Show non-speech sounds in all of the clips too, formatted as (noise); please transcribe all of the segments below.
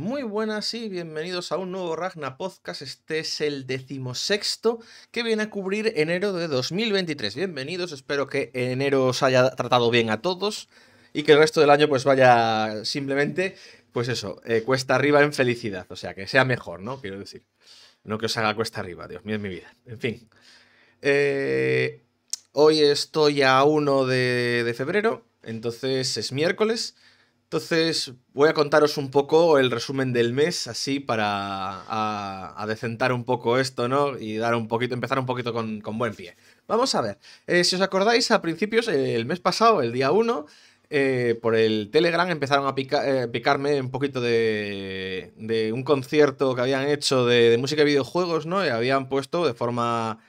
Muy buenas y bienvenidos a un nuevo Ragna Podcast. Este es el decimosexto que viene a cubrir enero de 2023. Bienvenidos, espero que enero os haya tratado bien a todos y que el resto del año pues vaya simplemente, pues eso, eh, cuesta arriba en felicidad. O sea, que sea mejor, ¿no? Quiero decir. No que os haga cuesta arriba, Dios mío, en mi vida. En fin. Eh, hoy estoy a 1 de febrero, entonces es miércoles. Entonces, voy a contaros un poco el resumen del mes, así para a, decentar un poco esto, ¿no? Y dar un poquito, empezar un poquito con, buen pie. Vamos a ver, eh, si os acordáis, a principios, eh, el mes pasado, el día 1, eh, por el Telegram empezaron a picarme un poquito de, un concierto que habían hecho de, música y videojuegos, ¿no? Y habían puesto de forma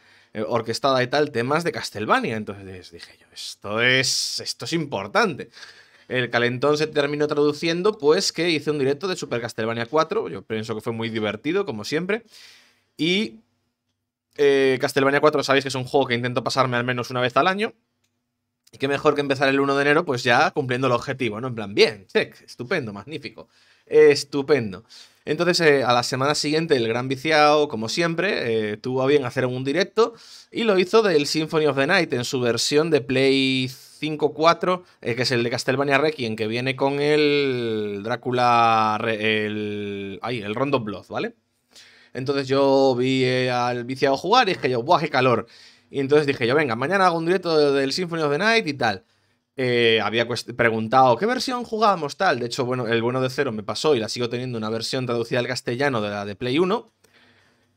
orquestada y tal temas de Castlevania. Entonces dije yo, esto es, esto es importante el calentón se terminó traduciendo, pues que hice un directo de Super Castlevania 4. Yo pienso que fue muy divertido, como siempre. Y eh, Castlevania 4 sabéis que es un juego que intento pasarme al menos una vez al año. Y qué mejor que empezar el 1 de enero, pues ya cumpliendo el objetivo, ¿no? En plan, bien, check, estupendo, magnífico, estupendo. Entonces, eh, a la semana siguiente, el gran viciado, como siempre, eh, tuvo a bien hacer un directo y lo hizo del Symphony of the Night en su versión de Play 5-4, eh, que es el de Castlevania Requiem, que viene con el Drácula. El, ay, el Rondo Blood, ¿vale? Entonces yo vi eh, al viciado jugar y dije que yo, ¡buah, qué calor! Y entonces dije yo, venga, mañana hago un directo del Symphony of the Night y tal. Eh, había preguntado qué versión jugábamos tal. De hecho, bueno, el bueno de cero me pasó y la sigo teniendo una versión traducida al castellano de la de Play 1.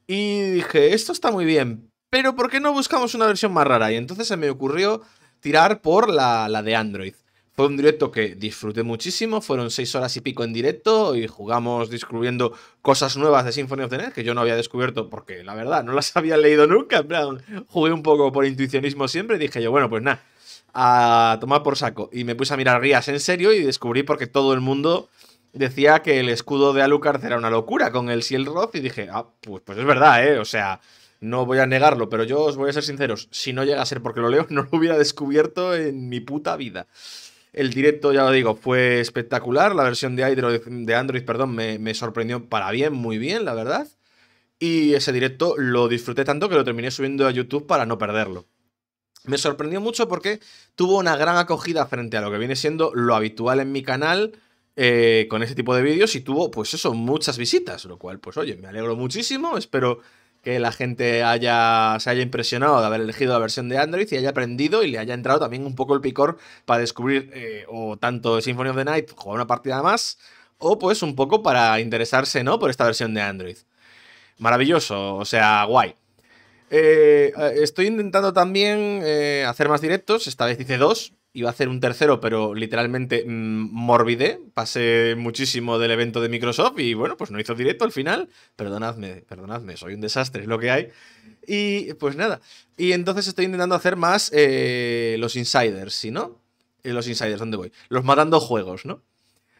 Y dije, esto está muy bien, pero ¿por qué no buscamos una versión más rara? Y entonces se me ocurrió tirar por la, de Android. Fue un directo que disfruté muchísimo, fueron seis horas y pico en directo y jugamos descubriendo cosas nuevas de Symphony of the Night que yo no había descubierto porque la verdad no las (laughs) había leído nunca. En jugué un poco por intuicionismo siempre y dije yo, bueno, pues nada, a tomar por saco. Y me puse a mirar Rías en serio y descubrí porque todo el mundo decía que el escudo de Alucard era una locura con el Seal Roth y dije, ah, pues, pues es verdad, ¿eh? O sea, no voy a negarlo, pero yo os voy a ser sinceros. Si no llega a ser porque lo leo, (laughs) no lo hubiera descubierto en mi puta vida. El directo, ya lo digo, fue espectacular. La versión de Android, perdón, me, sorprendió para bien, muy bien, la verdad. Y ese directo lo disfruté tanto que lo terminé subiendo a YouTube para no perderlo. Me sorprendió mucho porque tuvo una gran acogida frente a lo que viene siendo lo habitual en mi canal eh, con ese tipo de vídeos y tuvo, pues eso, muchas visitas, lo cual, pues oye, me alegro muchísimo, espero que la gente haya, se haya impresionado de haber elegido la versión de Android y haya aprendido y le haya entrado también un poco el picor para descubrir eh, o tanto Symphony of the Night, jugar una partida más, o pues un poco para interesarse, ¿no? Por esta versión de Android. Maravilloso, o sea, guay. Eh, estoy intentando también eh, hacer más directos, esta vez hice dos, iba a hacer un tercero, pero literalmente mm, morbide. pasé muchísimo del evento de Microsoft y bueno, pues no hizo directo al final, perdonadme, perdonadme, soy un desastre, es lo que hay. Y pues nada, y entonces estoy intentando hacer más eh, los insiders, ¿sí, no? Eh, los insiders, ¿dónde voy? Los matando juegos, ¿no?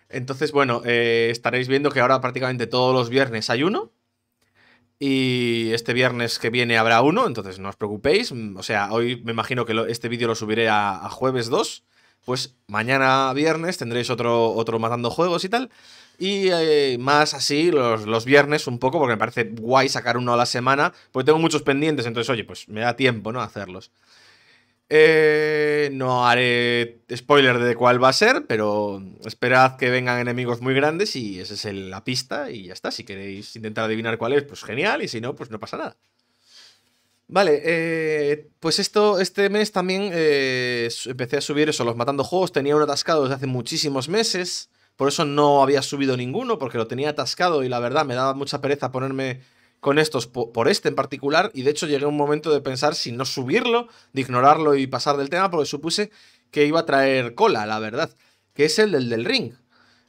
Entonces, bueno, eh, estaréis viendo que ahora prácticamente todos los viernes hay uno, y este viernes que viene habrá uno, entonces no os preocupéis. O sea, hoy me imagino que este vídeo lo subiré a, jueves 2. Pues mañana viernes tendréis otro, otro matando juegos y tal. Y eh, más así los, los, viernes un poco, porque me parece guay sacar uno a la semana. Porque tengo muchos pendientes, entonces oye, pues me da tiempo, ¿no? Hacerlos. Eh, no haré spoiler de cuál va a ser, pero esperad que vengan enemigos muy grandes y esa es la pista y ya está. Si queréis intentar adivinar cuál es, pues genial, y si no, pues no pasa nada. Vale, eh, pues esto, este mes también eh, empecé a subir eso, los matando juegos. Tenía uno atascado desde hace muchísimos meses, por eso no había subido ninguno, porque lo tenía atascado y la verdad me daba mucha pereza ponerme con estos por este en particular y de hecho llegué a un momento de pensar si no subirlo, de ignorarlo y pasar del tema porque supuse que iba a traer cola, la verdad, que es el del, del ring.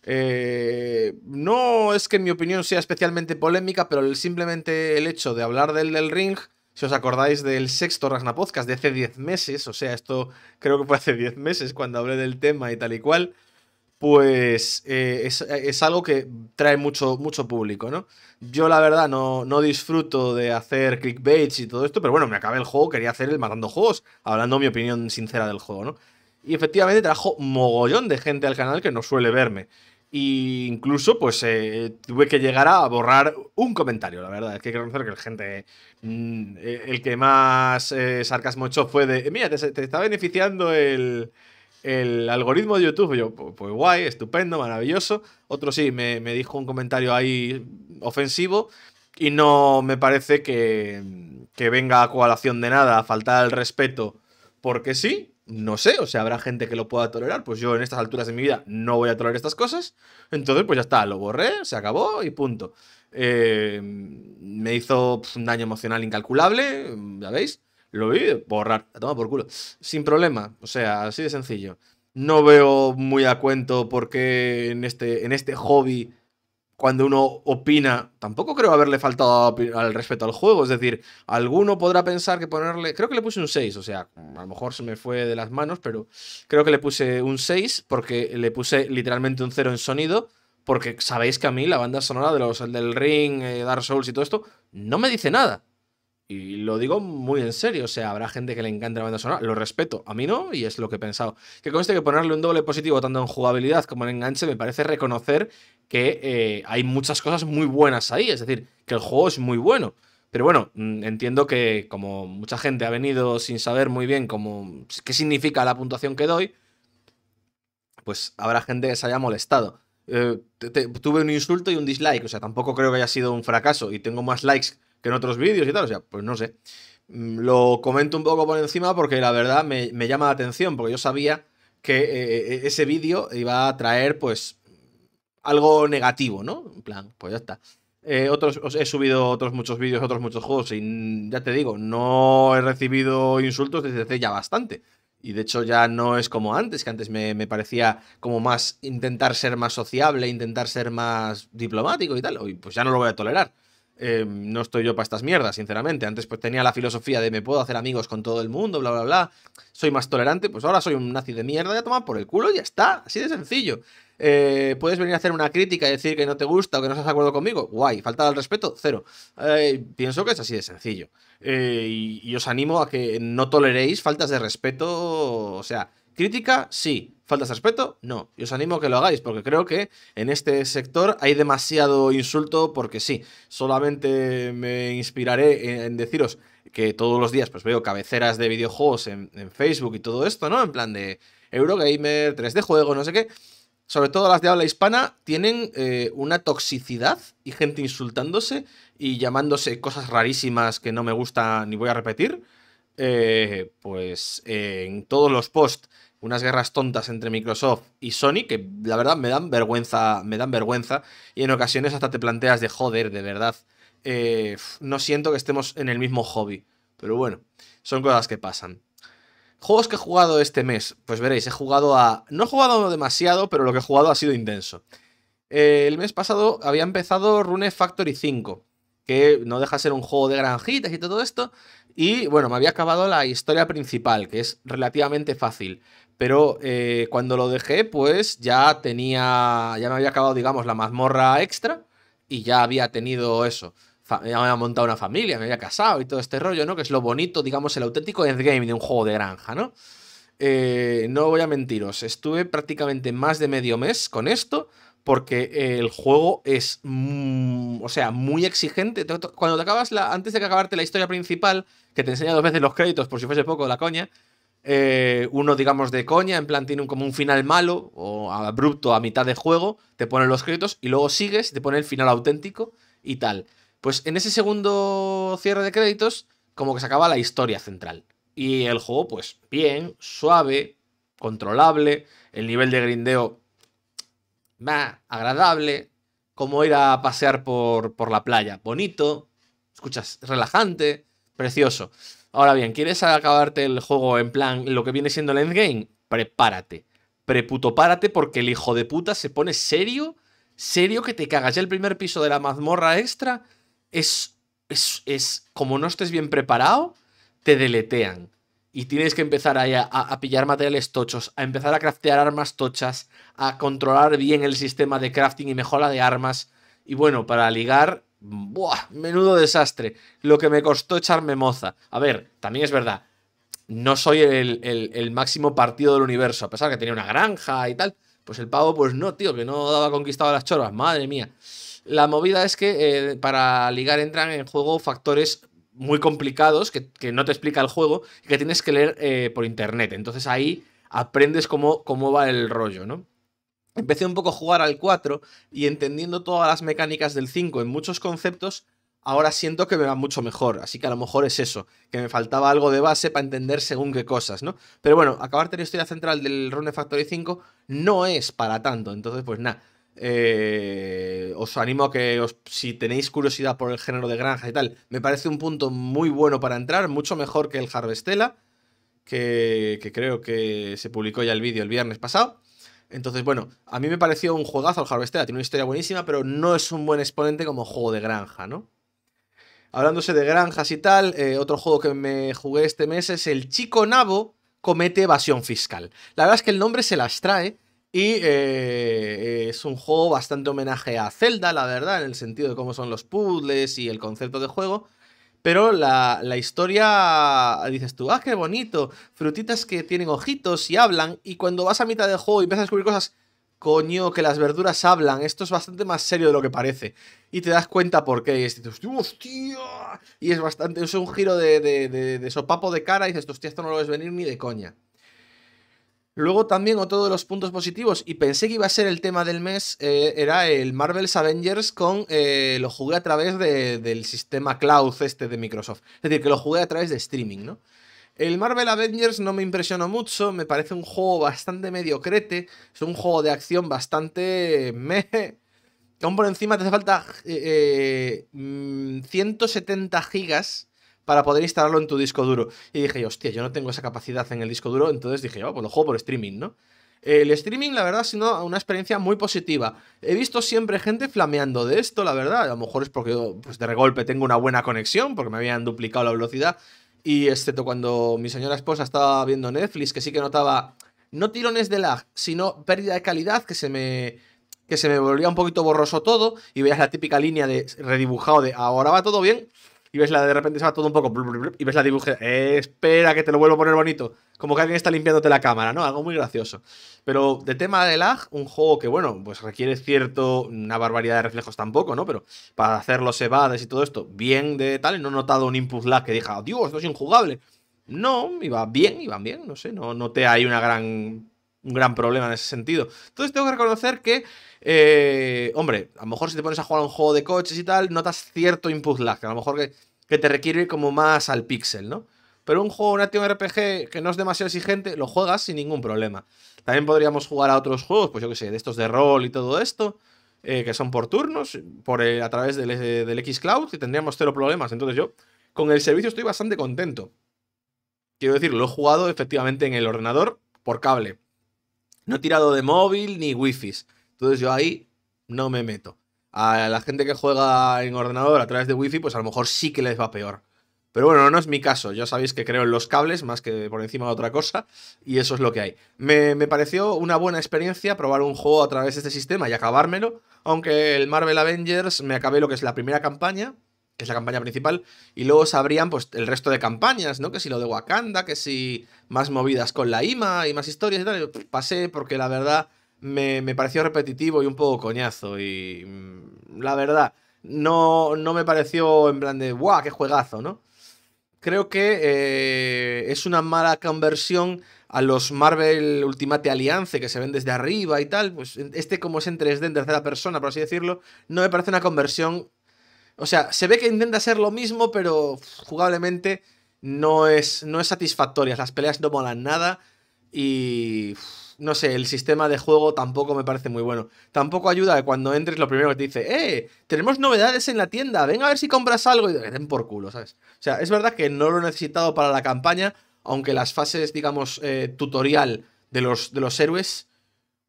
Eh, no es que mi opinión sea especialmente polémica, pero simplemente el hecho de hablar del del ring, si os acordáis del sexto Rasna Podcast de hace 10 meses, o sea, esto creo que fue hace 10 meses cuando hablé del tema y tal y cual, pues eh, es, algo que trae mucho, mucho público, ¿no? Yo la verdad no, no disfruto de hacer clickbaits y todo esto, pero bueno, me acabé el juego, quería hacer el Matando Juegos, hablando mi opinión sincera del juego, ¿no? Y efectivamente trajo mogollón de gente al canal que no suele verme. Y incluso, pues, eh, tuve que llegar a borrar un comentario, la verdad. Es que hay que reconocer que la gente. Mm, eh, el que más sarcasmo echó fue de. Mira, te, te, está beneficiando el, el algoritmo de YouTube. Yo, pues guay, estupendo, maravilloso. Otro sí, me, dijo un comentario ahí ofensivo y no me parece que, que venga a coalación de nada, a faltar al respeto, porque sí, no sé, o sea, habrá gente que lo pueda tolerar, pues yo en estas alturas de mi vida no voy a tolerar estas cosas, entonces pues ya está, lo borré, se acabó y punto. Eh, me hizo un daño emocional incalculable, ya veis, lo vi, borrar, toma por culo. Sin problema, o sea, así de sencillo. No veo muy a cuento porque en este, en este hobby, cuando uno opina, tampoco creo haberle faltado al respeto al juego. Es decir, alguno podrá pensar que ponerle. Creo que le puse un 6, o sea, a lo mejor se me fue de las manos, pero creo que le puse un 6 porque le puse literalmente un 0 en sonido porque sabéis que a mí la banda sonora de los del Ring, eh, Dark Souls y todo esto no me dice nada. Y lo digo muy en serio, o sea, habrá gente que le encanta la banda sonora, lo respeto, a mí no, y es lo que he pensado. Que conste que ponerle un doble positivo tanto en jugabilidad como en enganche me parece reconocer que eh, hay muchas cosas muy buenas ahí, es decir, que el juego es muy bueno. Pero bueno, mm, entiendo que como mucha gente ha venido sin saber muy bien cómo, qué significa la puntuación que doy, pues habrá gente que se haya molestado. Eh, tuve un insulto y un dislike, o sea, tampoco creo que haya sido un fracaso y tengo más likes en otros vídeos y tal. O sea, pues no sé. Mm, lo comento un poco por encima porque la verdad me, llama la atención, porque yo sabía que eh, eh, ese vídeo iba a traer, pues, algo negativo, ¿no? En plan, pues ya está. Eh, otros, he subido otros muchos vídeos, otros muchos juegos, y mm, ya te digo, no he recibido insultos desde hace ya bastante. Y de hecho ya no es como antes, que antes me, me, parecía como más intentar ser más sociable, intentar ser más diplomático y tal. Y pues ya no lo voy a tolerar. Em, no estoy yo para estas mierdas, sinceramente. Antes pues, tenía la filosofía de me puedo hacer amigos con todo el mundo, bla, bla, bla. Soy más tolerante, pues ahora soy un nazi de mierda, ya toma por el culo y ya está. Así de sencillo. Eh, puedes venir a hacer una crítica y decir que no te gusta o que no estás de acuerdo conmigo. Guay, falta de respeto, cero. Eh, pienso que es así de sencillo. Eh, y, y os animo a que no toleréis faltas de respeto. O sea, crítica, sí. ¿Faltas respeto? No. Y os animo a que lo hagáis, porque creo que en este sector hay demasiado insulto, porque sí. Solamente me inspiraré en deciros que todos los días pues veo cabeceras de videojuegos en, Facebook y todo esto, ¿no? En plan de Eurogamer, 3D Juego, no sé qué sobre todo las de habla hispana, tienen eh, una toxicidad y gente insultándose y llamándose cosas rarísimas que no me gusta ni voy a repetir. Eh, pues en todos los posts unas guerras tontas entre Microsoft y Sony que la verdad me dan vergüenza, me dan vergüenza y en ocasiones hasta te planteas de joder, de verdad, eh, no siento que estemos en el mismo hobby, pero bueno, son cosas que pasan. Juegos que he jugado este mes, pues veréis, he jugado a... No he jugado demasiado, pero lo que he jugado ha sido intenso. Eh, el mes pasado había empezado Rune Factory 5, que no deja de ser un juego de granjitas y todo esto, y bueno, me había acabado la historia principal, que es relativamente fácil. Pero eh, cuando lo dejé, pues ya tenía. Ya me había acabado, digamos, la mazmorra extra y ya había tenido eso. Ya me había montado una familia, me había casado y todo este rollo, ¿no? Que es lo bonito, digamos, el auténtico endgame de un juego de granja, ¿no? Eh, no voy a mentiros, estuve prácticamente más de medio mes con esto porque el juego es, mm, o sea, muy exigente. Cuando te acabas, la, antes de que acabarte la historia principal, que te enseña dos veces los créditos por si fuese poco la coña, eh, uno, digamos, de coña, en plan tiene como un final malo o abrupto a mitad de juego, te ponen los créditos y luego sigues te ponen el final auténtico y tal. Pues en ese segundo cierre de créditos, como que se acaba la historia central. Y el juego, pues bien, suave, controlable, el nivel de grindeo, bah, agradable, como ir a pasear por, por la playa, bonito, escuchas, relajante, precioso. Ahora bien, ¿quieres acabarte el juego en plan lo que viene siendo el endgame? Prepárate. preputo párate porque el hijo de puta se pone serio, serio que te cagas. Ya el primer piso de la mazmorra extra es, es, es como no estés bien preparado, te deletean. Y tienes que empezar a, pillar materiales tochos, a empezar a craftear armas tochas, a controlar bien el sistema de crafting y mejora de armas. Y bueno, para ligar Buah, menudo desastre. Lo que me costó echarme moza. A ver, también es verdad. No soy el, el, máximo partido del universo, a pesar que tenía una granja y tal. Pues el pavo, pues no, tío, que no daba conquistado a las chorras, madre mía. La movida es que eh, para ligar entran en juego factores muy complicados que, no te explica el juego y que tienes que leer eh, por internet. Entonces ahí aprendes cómo, cómo va el rollo, ¿no? empecé un poco a jugar al 4 y entendiendo todas las mecánicas del 5 en muchos conceptos, ahora siento que me va mucho mejor. Así que a lo mejor es eso, que me faltaba algo de base para entender según qué cosas, ¿no? Pero bueno, acabar la historia central del Rune Factory 5 no es para tanto. Entonces, pues nada. Eh, os animo a que si tenéis curiosidad por el género de granja y tal, me parece un punto muy bueno para entrar, mucho mejor que el Harvestella, que creo que se publicó ya el vídeo el viernes pasado. Entonces, bueno, a mí me pareció un juegazo el Harvestella, tiene una historia buenísima, pero no es un buen exponente como juego de granja, ¿no? Hablándose de granjas y tal, eh, otro juego que me jugué este mes es El Chico Nabo comete evasión fiscal. La verdad es que el nombre se las trae y eh, eh, es un juego bastante homenaje a Zelda, la verdad, en el sentido de cómo son los puzzles y el concepto de juego pero la, historia, dices tú, ah, qué bonito, frutitas que tienen ojitos y hablan, y cuando vas a mitad del juego y empiezas a descubrir cosas, coño, que las verduras hablan, esto es bastante más serio de lo que parece. Y te das cuenta por qué, y dices, hostia, y es bastante, es un giro de, de, de sopapo de cara, y dices, hostia, esto no lo ves venir ni de coña. Luego también otro de los puntos positivos, y pensé que iba a ser el tema del mes, eh, era el Marvel's Avengers con... Eh, lo jugué a través del sistema cloud este de Microsoft. Es decir, que lo jugué a través de streaming, ¿no? El Marvel Avengers no me impresionó mucho, me parece un juego bastante mediocrete, es un juego de acción bastante... (laughs) me Aún por encima te hace falta 170 eh, mm, gigas para poder instalarlo en tu disco duro. Y dije, hostia, yo no tengo esa capacidad en el disco duro, entonces dije, oh, pues lo juego por streaming, ¿no? El streaming, la verdad, ha sido una experiencia muy positiva. He visto siempre gente flameando de esto, la verdad. A lo mejor es porque yo, pues, de regolpe tengo una buena conexión, porque me habían duplicado la velocidad. Y excepto cuando mi señora esposa estaba viendo Netflix, que sí que notaba no tirones de lag, sino pérdida de calidad, que se me que se me volvía un poquito borroso todo y veías la típica línea de redibujado de ahora va todo bien y ves la de repente se va todo un poco y ves la dibuja. espera que te lo vuelvo a poner bonito. Como que alguien está limpiándote la cámara, ¿no? Algo muy gracioso. Pero de tema de lag, un juego que, bueno, pues requiere cierto, una barbaridad de reflejos tampoco, ¿no? Pero para hacer los evades y todo esto bien de tal, no he notado un input lag que diga, oh, Dios, esto es injugable. No, iba bien, iban bien, no sé, no noté ahí una gran, un gran problema en ese sentido. Entonces tengo que reconocer que eh, hombre, a lo mejor si te pones a jugar un juego de coches y tal, notas cierto input lag, a lo mejor que, te requiere ir como más al pixel, ¿no? Pero un juego, un action RPG que no es demasiado exigente, lo juegas sin ningún problema. También podríamos jugar a otros juegos, pues yo que sé, de estos de rol y todo esto, eh, que son por turnos, por, eh, a través del, eh, X Cloud Y tendríamos cero problemas. Entonces yo, con el servicio estoy bastante contento. Quiero decir, lo he jugado efectivamente en el ordenador por cable. No he tirado de móvil ni wifis. Entonces yo ahí no me meto. A la gente que juega en ordenador a través de Wi-Fi, pues a lo mejor sí que les va peor. Pero bueno, no es mi caso. Yo sabéis que creo en los cables más que por encima de otra cosa. Y eso es lo que hay. Me, pareció una buena experiencia probar un juego a través de este sistema y acabármelo. Aunque el Marvel Avengers me acabé lo que es la primera campaña, que es la campaña principal. Y luego sabrían pues el resto de campañas, ¿no? Que si lo de Wakanda, que si más movidas con la IMA y más historias y tal. Pasé porque la verdad me, pareció repetitivo y un poco coñazo. Y mm, la verdad, no, no me pareció en plan de, ¡guau, qué juegazo! ¿no? Creo que eh, es una mala conversión a los Marvel Ultimate Alliance que se ven desde arriba y tal. Pues este como es en 3D, en tercera persona, por así decirlo, no me parece una conversión... O sea, se ve que intenta ser lo mismo, pero jugablemente no es, no es satisfactoria. Las peleas no molan nada y no sé, el sistema de juego tampoco me parece muy bueno. Tampoco ayuda que cuando entres lo primero que te dice, ¡eh! Tenemos novedades en la tienda, ven a ver si compras algo y te den por culo, ¿sabes? O sea, es verdad que no lo he necesitado para la campaña, aunque las fases, digamos, eh, tutorial de los, de los héroes,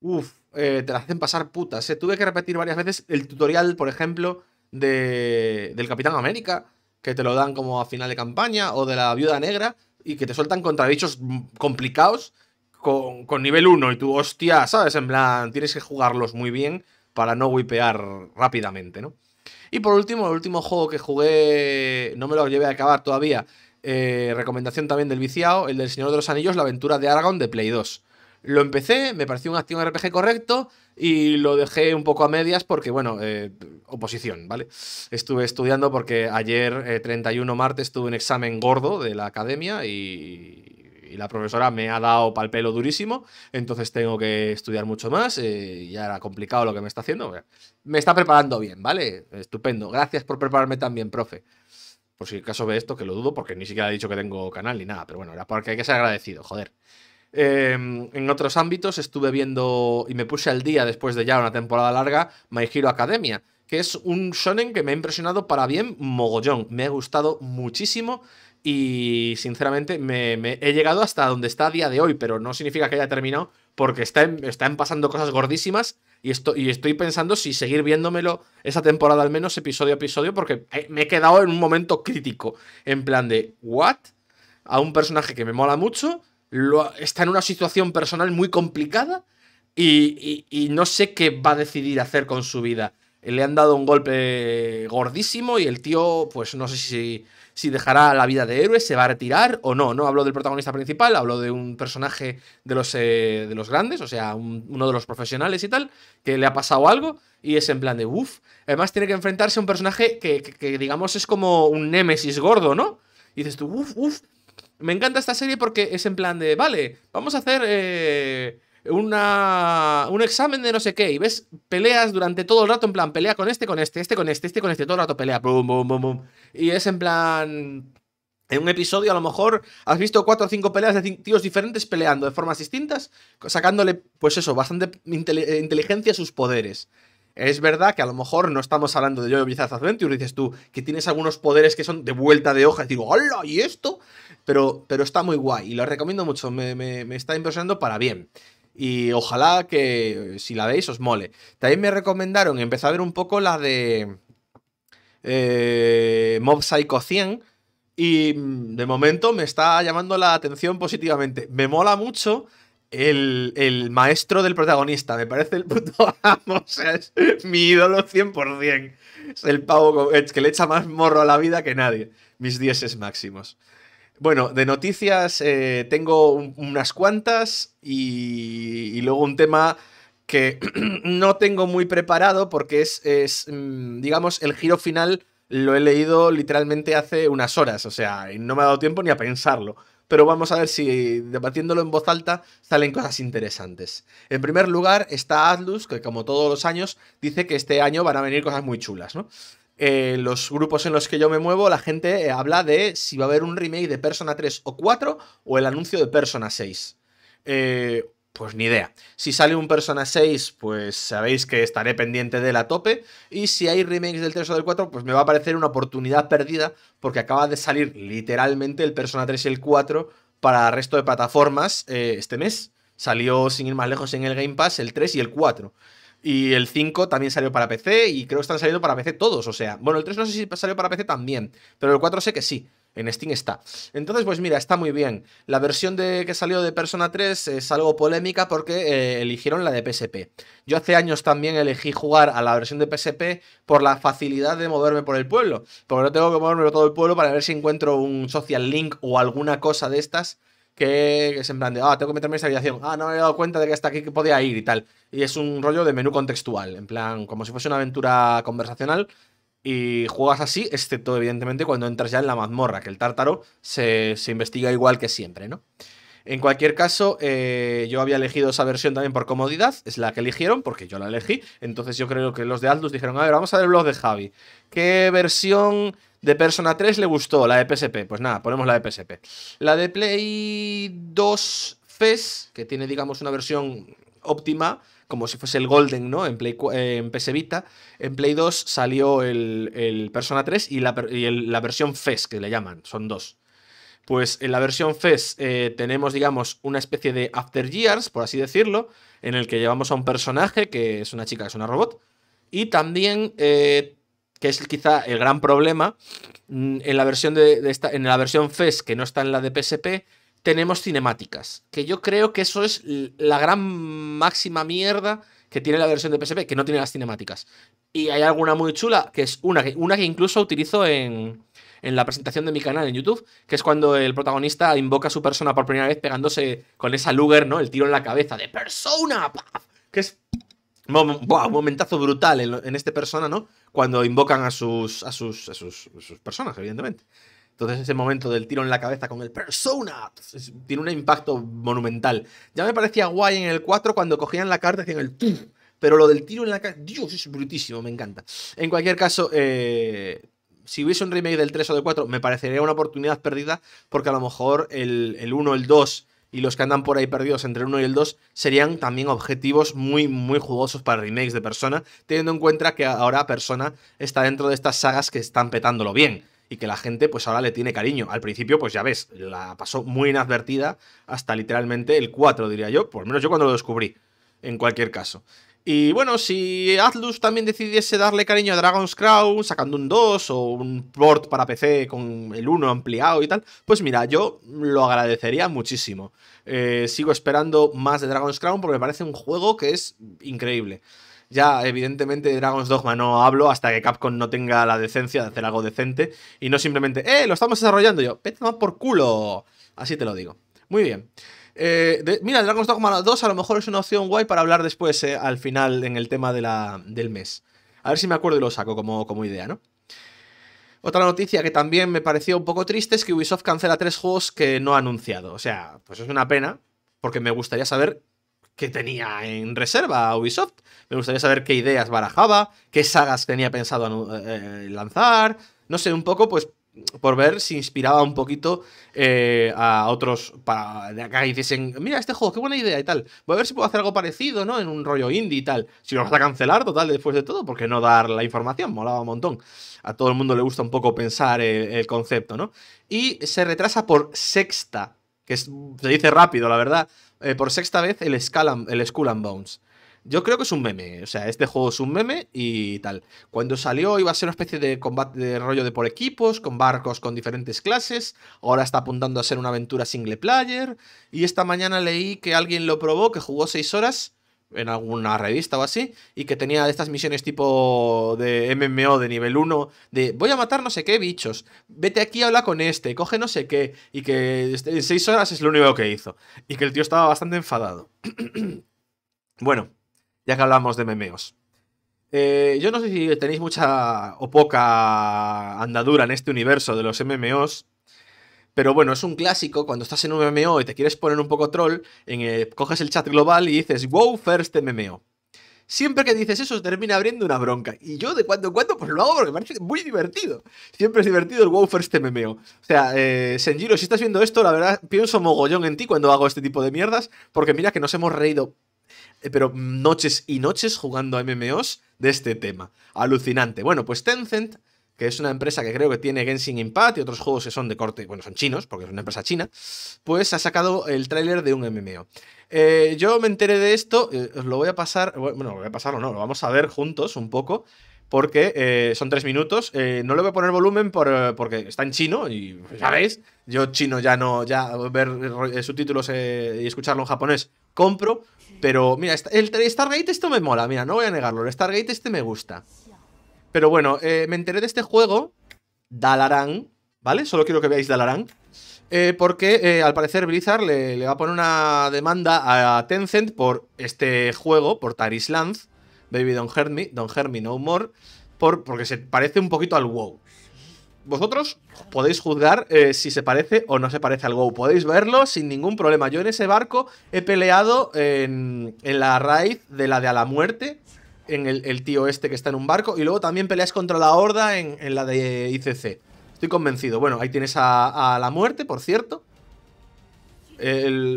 uff, eh, te las hacen pasar putas. Eh. Tuve que repetir varias veces el tutorial, por ejemplo, de, del Capitán América, que te lo dan como a final de campaña, o de la Viuda Negra, y que te sueltan contra bichos mm, complicados con, nivel 1 y tú, hostia, ¿sabes? En plan, tienes que jugarlos muy bien para no wipear rápidamente, ¿no? Y por último, el último juego que jugué, no me lo llevé a acabar todavía, eh, recomendación también del viciado, el del Señor de los Anillos, la aventura de Aragón de Play 2. Lo empecé, me pareció un activo RPG correcto y lo dejé un poco a medias porque, bueno, eh, oposición, ¿vale? Estuve estudiando porque ayer, 31 eh, martes, tuve un examen gordo de la academia y, y la profesora me ha dado pal pelo durísimo, entonces tengo que estudiar mucho más, eh, Y ya era complicado lo que me está haciendo. Me está preparando bien, ¿vale? Estupendo. Gracias por prepararme también, profe. Por si acaso ve esto, que lo dudo, porque ni siquiera ha dicho que tengo canal ni nada, pero bueno, era porque hay que ser agradecido, joder. Em, en otros ámbitos estuve viendo y me puse al día después de ya una temporada larga My Hero Academia, que es un shonen que me ha impresionado para bien mogollón. Me ha gustado muchísimo y sinceramente me, he llegado hasta donde está a día de hoy, pero no significa que haya terminado porque están pasando cosas gordísimas y, estoy pensando si seguir viéndomelo esa temporada al menos episodio a episodio porque eh, me he quedado en un momento crítico, en plan de, ¿what? A un personaje que me mola mucho, está en una situación personal muy complicada y no sé qué va a decidir hacer con su vida le han dado un golpe gordísimo y el tío, pues no sé si, si dejará la vida de héroe, se va a retirar o no. No hablo del protagonista principal, hablo de un personaje de los, eh, de los grandes, o sea, uno de los profesionales y tal, que le ha pasado algo y es en plan de uff. Además, tiene que enfrentarse a un personaje que, digamos, es como un némesis gordo, ¿no? Y dices tú, uff, uff. Me encanta esta serie porque es en plan de, vale, vamos a hacer. Eh, una, un examen de no sé qué y ves peleas durante todo el rato en plan, pelea con este, con este, este, con este, este, con este, todo el rato pelea, boom, boom, boom, boom. Y es en plan... En un episodio a lo mejor has visto cuatro o cinco peleas de tíos diferentes peleando de formas distintas, sacándole, pues eso, bastante inteligencia a sus poderes. Es verdad que a lo mejor no estamos hablando de yo Bizarre Adventure, dices tú, que tienes algunos poderes que son de vuelta de hoja, y digo, ¡hala! ¿Y esto? Pero, pero está muy guay y lo recomiendo mucho, me, me está impresionando para bien y ojalá que si la veis os mole. También me recomendaron, empezar a ver un poco la de eh, Mob Psycho 100 y mm, de momento me está llamando la atención positivamente. Me mola mucho el, maestro del protagonista, me parece el puto (laughs) amo, es mi ídolo 100%. Es el pavo que le echa más morro a la vida que nadie. Mis dioses máximos. Bueno, de noticias eh, tengo unas cuantas y, luego un tema que (clears throat) no tengo muy preparado porque es, es, mm, digamos, el giro final lo he leído literalmente hace unas horas, o sea, no me ha dado tiempo ni a pensarlo. Pero vamos a ver si debatiéndolo en voz alta salen cosas interesantes. En primer lugar está Atlus, que como todos los años dice que este año van a venir cosas muy chulas, ¿no? eh, los grupos en los que yo me muevo, la gente eh, habla de si va a haber un remake de Persona 3 o 4 o el anuncio de Persona 6. Eh, pues ni idea. Si sale un Persona 6, pues sabéis que estaré pendiente de la tope. Y si hay remakes del 3 o del 4, pues me va a parecer una oportunidad perdida porque acaba de salir literalmente el Persona 3 y el 4 para el resto de plataformas eh, este mes. Salió sin ir más lejos en el Game Pass el 3 y el 4. Y el 5 también salió para PC y creo que están saliendo para PC todos, o sea. Bueno, el 3 no sé si salió para PC también, pero el 4 sé que sí. En Steam está. Entonces, pues mira, está muy bien. La versión de, que salió de Persona 3 es algo polémica porque eh, eligieron la de PSP. Yo hace años también elegí jugar a la versión de PSP por la facilidad de moverme por el pueblo. Porque no tengo que moverme por todo el pueblo para ver si encuentro un social link o alguna cosa de estas que, es en plan de, ah, tengo que meterme en esta habitación, ah, no me he dado cuenta de que hasta aquí podía ir y tal. Y es un rollo de menú contextual, en plan, como si fuese una aventura conversacional. Y juegas así, excepto evidentemente cuando entras ya en la mazmorra, que el tártaro se, investiga igual que siempre, ¿no? En cualquier caso, eh, yo había elegido esa versión también por comodidad, es la que eligieron, porque yo la elegí. Entonces yo creo que los de Aldus dijeron, a ver, vamos a ver el blog de Javi. ¿Qué versión de Persona 3 le gustó, la de PSP. Pues nada, ponemos la de PSP. La de Play 2 FES, que tiene, digamos, una versión óptima, como si fuese el Golden, ¿no? En, Play, eh, en PS Vita. En Play 2 salió el, Persona 3 y, la, versión FES, que le llaman, son dos. Pues en la versión FES eh, tenemos, digamos, una especie de After Years, por así decirlo, en el que llevamos a un personaje que es una chica, es una robot. Y también eh, es quizá el gran problema. Mm, en la versión, de, esta, en la versión FES, que no está en la de PSP, tenemos cinemáticas. Que yo creo que eso es la gran máxima mierda que tiene la versión de PSP, que no tiene las cinemáticas. Y hay alguna muy chula, que es una, que incluso utilizo en, la presentación de mi canal en YouTube, que es cuando el protagonista invoca a su persona por primera vez pegándose con esa Luger, ¿no? El tiro en la cabeza de persona, que es un momentazo brutal en, este persona, ¿no? cuando invocan a sus, a sus, sus, personas, evidentemente. Entonces ese momento del tiro en la cabeza con el persona tiene un impacto monumental. Ya me parecía guay en el 4 cuando cogían la carta y hacían el tú. Pero lo del tiro en la cabeza, Dios, es brutísimo, me encanta. En cualquier caso, eh, si hubiese un remake del 3 o del 4, me parecería una oportunidad perdida porque a lo mejor el, el 1, el 2 y los que andan por ahí perdidos entre el 1 y el 2 serían también objetivos muy, muy jugosos para remakes de Persona, teniendo en cuenta que ahora Persona está dentro de estas sagas que están petándolo bien y que la gente pues ahora le tiene cariño. Al principio pues ya ves, la pasó muy inadvertida hasta literalmente el 4 diría yo, por lo menos yo cuando lo descubrí, en cualquier caso. Y bueno, si Atlus también decidiese darle cariño a Dragon's Crown sacando un 2 o un port para PC con el 1 ampliado y tal, pues mira, yo lo agradecería muchísimo. Eh, sigo esperando más de Dragon's Crown porque me parece un juego que es increíble. Ya, evidentemente, de Dragon's Dogma no hablo hasta que Capcom no tenga la decencia de hacer algo decente y no simplemente, ¡eh! Lo estamos desarrollando yo, ¡peta por culo! Así te lo digo. Muy bien. Eh, mira, el Dragon's Dogma 2 a lo mejor es una opción guay para hablar después, eh, al final, en el tema de la, del mes. A ver si me acuerdo y lo saco como, como idea, ¿no? Otra noticia que también me pareció un poco triste es que Ubisoft cancela tres juegos que no ha anunciado. O sea, pues es una pena, porque me gustaría saber qué tenía en reserva Ubisoft. Me gustaría saber qué ideas barajaba, qué sagas tenía pensado eh, lanzar. No sé, un poco, pues por ver si inspiraba un poquito eh, a otros para que dicen, mira este juego, qué buena idea y tal. Voy a ver si puedo hacer algo parecido, ¿no? En un rollo indie y tal. Si lo vas a cancelar, total, después de todo, porque no dar la información? Molaba un montón. A todo el mundo le gusta un poco pensar eh, el, concepto, ¿no? Y se retrasa por sexta, que se dice rápido, la verdad, eh, por sexta vez el, Skull el Skull and Bones. Yo creo que es un meme, o sea, este juego es un meme y tal. Cuando salió iba a ser una especie de combate de rollo de por equipos, con barcos con diferentes clases, ahora está apuntando a ser una aventura single player, y esta mañana leí que alguien lo probó, que jugó 6 horas en alguna revista o así, y que tenía estas misiones tipo de MMO de nivel 1, de voy a matar no sé qué bichos, vete aquí, habla con este, coge no sé qué, y que este, en 6 horas es lo único que hizo, y que el tío estaba bastante enfadado. (clears throat) bueno, ya que hablamos de memeos. Eh, yo no sé si tenéis mucha o poca andadura en este universo de los MMOs, pero bueno, es un clásico cuando estás en un MMO y te quieres poner un poco troll, en, eh, coges el chat global y dices, wow, first MMO. Siempre que dices eso termina abriendo una bronca. Y yo de cuando en cuando pues lo hago porque me parece muy divertido. Siempre es divertido el WoW First MMO. O sea, eh, Senjiro, si estás viendo esto, la verdad pienso mogollón en ti cuando hago este tipo de mierdas, porque mira que nos hemos reído eh, pero noches y noches jugando a MMOs de este tema. Alucinante. Bueno, pues Tencent, que es una empresa que creo que tiene Genshin Impact y otros juegos que son de corte, bueno, son chinos, porque es una empresa china, pues ha sacado el tráiler de un MMO. Eh, yo me enteré de esto, eh, os lo voy a pasar, bueno, voy a pasar o no, lo vamos a ver juntos un poco porque eh, son tres minutos. Eh, no le voy a poner volumen por, eh, porque está en chino y, ¿sabéis? Pues, yo chino ya no, ya ver subtítulos y escucharlo en japonés compro, pero mira, el, Stargate esto me mola, mira, no voy a negarlo, el Stargate este me gusta. Pero bueno, me enteré de este juego, Dalaran, ¿vale? Solo quiero que veáis Dalaran. porque al parecer Blizzard le, va a poner una demanda a Tencent por este juego, por Taris Lanz. Baby Don't Hurt Me, Don't No More, por, porque se parece un poquito al WoW. Vosotros podéis juzgar eh, si se parece o no se parece al WoW. Podéis verlo sin ningún problema. Yo en ese barco he peleado en, la raíz de la de a la muerte, en el, tío este que está en un barco, y luego también peleas contra la horda en, en la de ICC. Estoy convencido. Bueno, ahí tienes a, a la muerte, por cierto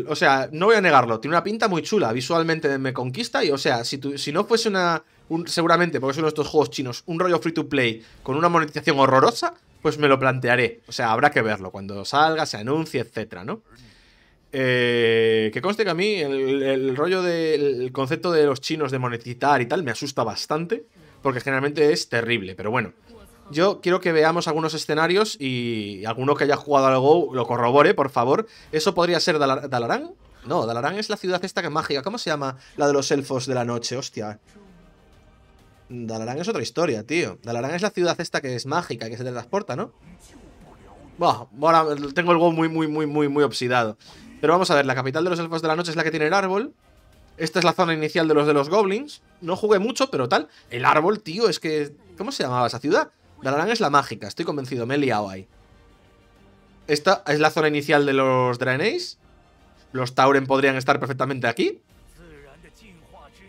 o sea, no voy a negarlo, tiene una pinta muy chula, visualmente me conquista y, o sea, si, no fuese una, seguramente, porque son estos juegos chinos, un rollo free to play con una monetización horrorosa, pues me lo plantearé. O sea, habrá que verlo cuando salga, se anuncie, etcétera, ¿no? Eh, que conste que a mí el, rollo del concepto de los chinos de monetizar y tal me asusta bastante, porque generalmente es terrible, pero bueno yo quiero que veamos algunos escenarios y alguno que haya jugado al Go lo corrobore, por favor. ¿Eso podría ser Dalaran? No, Dalarán es la ciudad esta que es mágica. ¿Cómo se llama? La de los elfos de la noche, hostia. Dalaran es otra historia, tío. Dalarán es la ciudad esta que es mágica que se transporta, ¿no? Buah, ahora tengo el Go muy, muy, muy, muy, muy oxidado. Pero vamos a ver, la capital de los elfos de la noche es la que tiene el árbol. Esta es la zona inicial de los de los goblins. No jugué mucho, pero tal. El árbol, tío, es que... ¿Cómo se llamaba esa ciudad? Dalaran es la mágica, estoy convencido, me he liado ahí. Esta es la zona inicial de los Draeneis. Los Tauren podrían estar perfectamente aquí.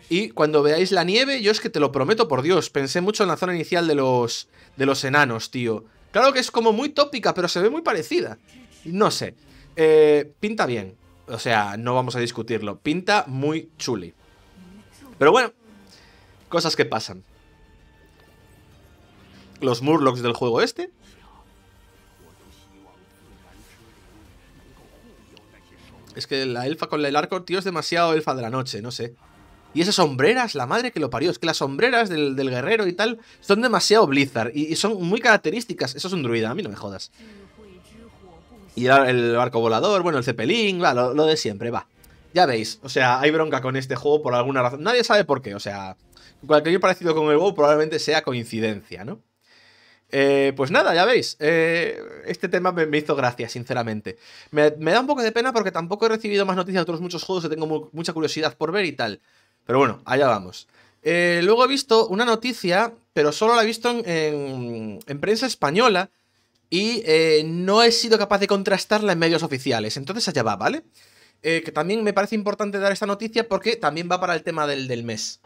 Y cuando veáis la nieve, yo es que te lo prometo por Dios, pensé mucho en la zona inicial de los, de los enanos, tío. Claro que es como muy tópica, pero se ve muy parecida. No sé. Eh, pinta bien. O sea, no vamos a discutirlo. Pinta muy chuli. Pero bueno, cosas que pasan los Murlocs del juego este. Es que la elfa con el arco, tío, es demasiado elfa de la noche, no sé. Y esas sombreras, la madre que lo parió. Es que las sombreras del, guerrero y tal son demasiado Blizzard. Y, son muy características. Eso es un druida, a mí no me jodas. Y el, arco volador, bueno, el cepelín, va, lo, de siempre, va. Ya veis, o sea, hay bronca con este juego por alguna razón. Nadie sabe por qué, o sea, cualquier parecido con el WoW probablemente sea coincidencia, ¿no? Eh, pues nada, ya veis. Eh, este tema me, hizo gracia, sinceramente. Me, da un poco de pena porque tampoco he recibido más noticias de otros muchos juegos que tengo mucha curiosidad por ver y tal. Pero bueno, allá vamos. Eh, luego he visto una noticia, pero solo la he visto en, prensa española y no he sido capaz de contrastarla en medios oficiales. Entonces allá va, ¿vale? que también me parece importante dar esta noticia porque también va para el tema del, del mes.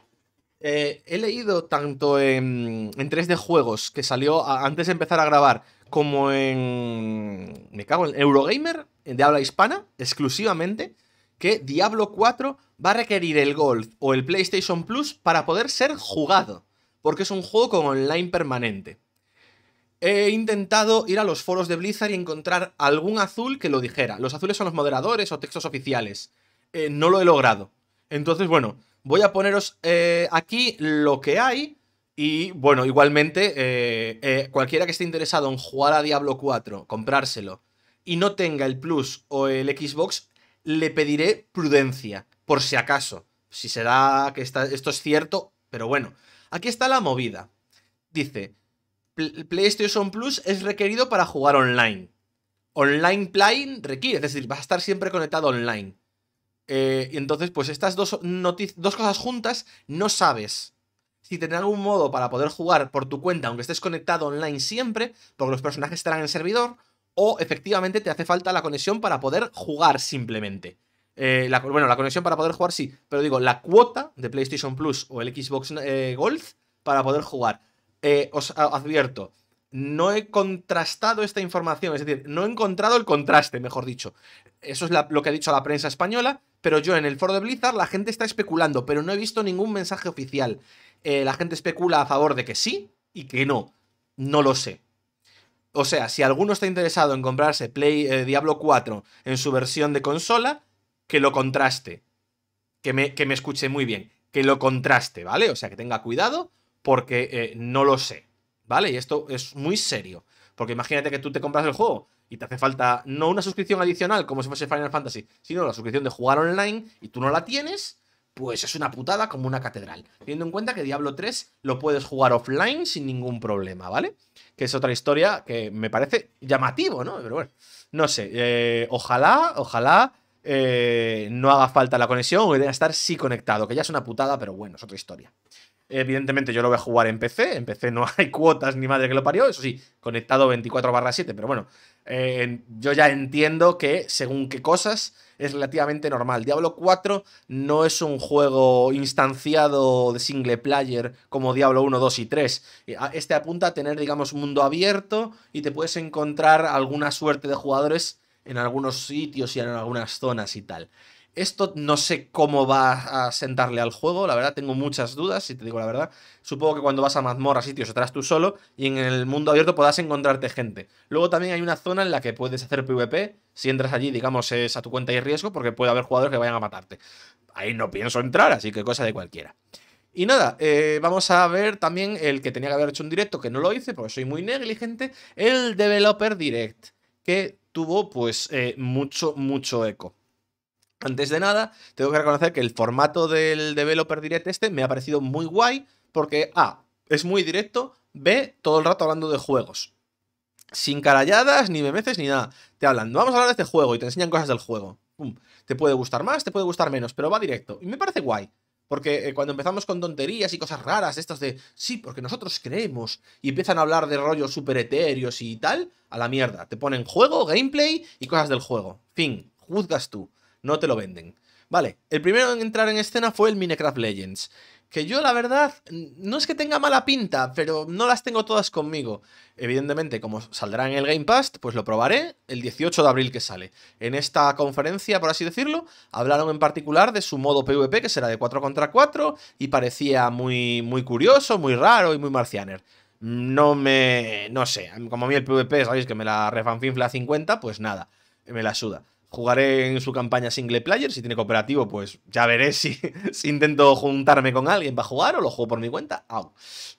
Eh, he leído tanto en, en 3D Juegos, que salió antes de empezar a grabar, como en. Me cago en Eurogamer, de habla hispana, exclusivamente, que Diablo 4 va a requerir el Golf o el PlayStation Plus para poder ser jugado, porque es un juego con online permanente. He intentado ir a los foros de Blizzard y encontrar algún azul que lo dijera. Los azules son los moderadores o textos oficiales. Eh, no lo he logrado. Entonces, bueno, Voy a poneros eh, aquí lo que hay. Y bueno, igualmente, eh, eh, cualquiera que esté interesado en jugar a Diablo 4, comprárselo, y no tenga el Plus o el Xbox, le pediré prudencia, por si acaso. Si será que esto es cierto, pero bueno. Aquí está la movida. Dice, PlayStation Plus es requerido para jugar online. Online play requiere, es decir, vas a estar siempre conectado online. Eh, y entonces, pues estas dos, dos cosas juntas no sabes si tendrán algún modo para poder jugar por tu cuenta, aunque estés conectado online siempre, porque los personajes estarán en el servidor, o efectivamente te hace falta la conexión para poder jugar simplemente. Eh, bueno, la conexión para poder jugar sí, pero digo, la cuota de PlayStation Plus o el Xbox eh, Golf Gold para poder jugar. os advierto, no he contrastado esta información, es decir, no he encontrado el contraste, mejor dicho. Eso es lo que ha dicho la prensa española, pero yo en el foro de Blizzard la gente está especulando, pero no he visto ningún mensaje oficial. Eh, la gente especula a favor de que sí y que no. No lo sé. O sea, si alguno está interesado en comprarse Play, eh, Diablo 4 en su versión de consola, que lo contraste. Que me, que me, escuche muy bien. Que lo contraste, ¿vale? O sea, que tenga cuidado porque eh, no lo sé. ¿Vale? Y esto es muy serio. Porque imagínate que tú te compras el juego y te hace falta no una suscripción adicional como si fuese Final Fantasy, sino la suscripción de jugar online y tú no la tienes, pues es una putada como una catedral. Teniendo en cuenta que Diablo 3 lo puedes jugar offline sin ningún problema, ¿vale? Que es otra historia que me parece llamativo, ¿no? Pero bueno, no sé. Eh, ojalá, ojalá eh, no haga falta la conexión o que estar sí conectado, que ya es una putada, pero bueno, es otra historia. Evidentemente yo lo voy a jugar en PC, en PC no (laughs) hay cuotas ni madre que lo parió, eso sí, conectado 24 7, pero bueno, eh, yo ya entiendo que según qué cosas es relativamente normal. Diablo 4 no es un juego instanciado de single player como Diablo 1, 2 y 3. Eh, este apunta a tener, digamos, un mundo abierto y te puedes encontrar alguna suerte de jugadores en algunos sitios y en algunas zonas y tal. Esto no sé cómo va a sentarle al juego, la verdad tengo muchas dudas, si te digo la verdad. Supongo que cuando vas a mazmorra, sitios, estarás tú solo y en el mundo abierto podrás encontrarte gente. Luego también hay una zona en la que puedes hacer PvP, si entras allí, digamos, es a tu cuenta y riesgo porque puede haber jugadores que vayan a matarte. Ahí no pienso entrar, así que cosa de cualquiera. Y nada, eh, vamos a ver también el que tenía que haber hecho un directo, que no lo hice porque soy muy negligente, el Developer Direct, que tuvo pues eh, mucho, mucho eco. Antes de nada, tengo que reconocer que el formato del Developer Direct este me ha parecido muy guay porque A, es muy directo, B, todo el rato hablando de juegos. Sin caralladas, ni memeces, ni nada. Te hablan, vamos a hablar de este juego y te enseñan cosas del juego. Te puede gustar más, te puede gustar menos, pero va directo. Y me parece guay. Porque eh, cuando empezamos con tonterías y cosas raras, estas de sí, porque nosotros creemos, y empiezan a hablar de rollos super etéreos y tal, a la mierda. Te ponen juego, gameplay y cosas del juego. Fin, juzgas tú no te lo venden. Vale, el primero en entrar en escena fue el Minecraft Legends. Que yo, la verdad, no es que tenga mala pinta, pero no las tengo todas conmigo. Evidentemente, como saldrá en el Game Pass, pues lo probaré el 18 de abril que sale. En esta conferencia, por así decirlo, hablaron en particular de su modo PvP, que será de 4 contra 4, y parecía muy, muy curioso, muy raro y muy marcianer. No me... no sé, como a mí el PvP, sabéis que me la refanfinfla a 50, pues nada, me la suda. Jugaré en su campaña single player. Si tiene cooperativo, pues ya veré si, (laughs) intento juntarme con alguien para jugar o lo juego por mi cuenta. Ah,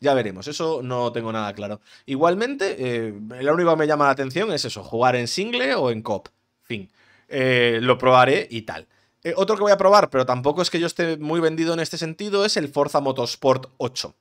ya veremos, eso no tengo nada claro. Igualmente, eh, lo único que me llama la atención es eso, jugar en single o en cop. Fin. Eh, lo probaré y tal. Eh, otro que voy a probar, pero tampoco es que yo esté muy vendido en este sentido, es el Forza Motorsport 8.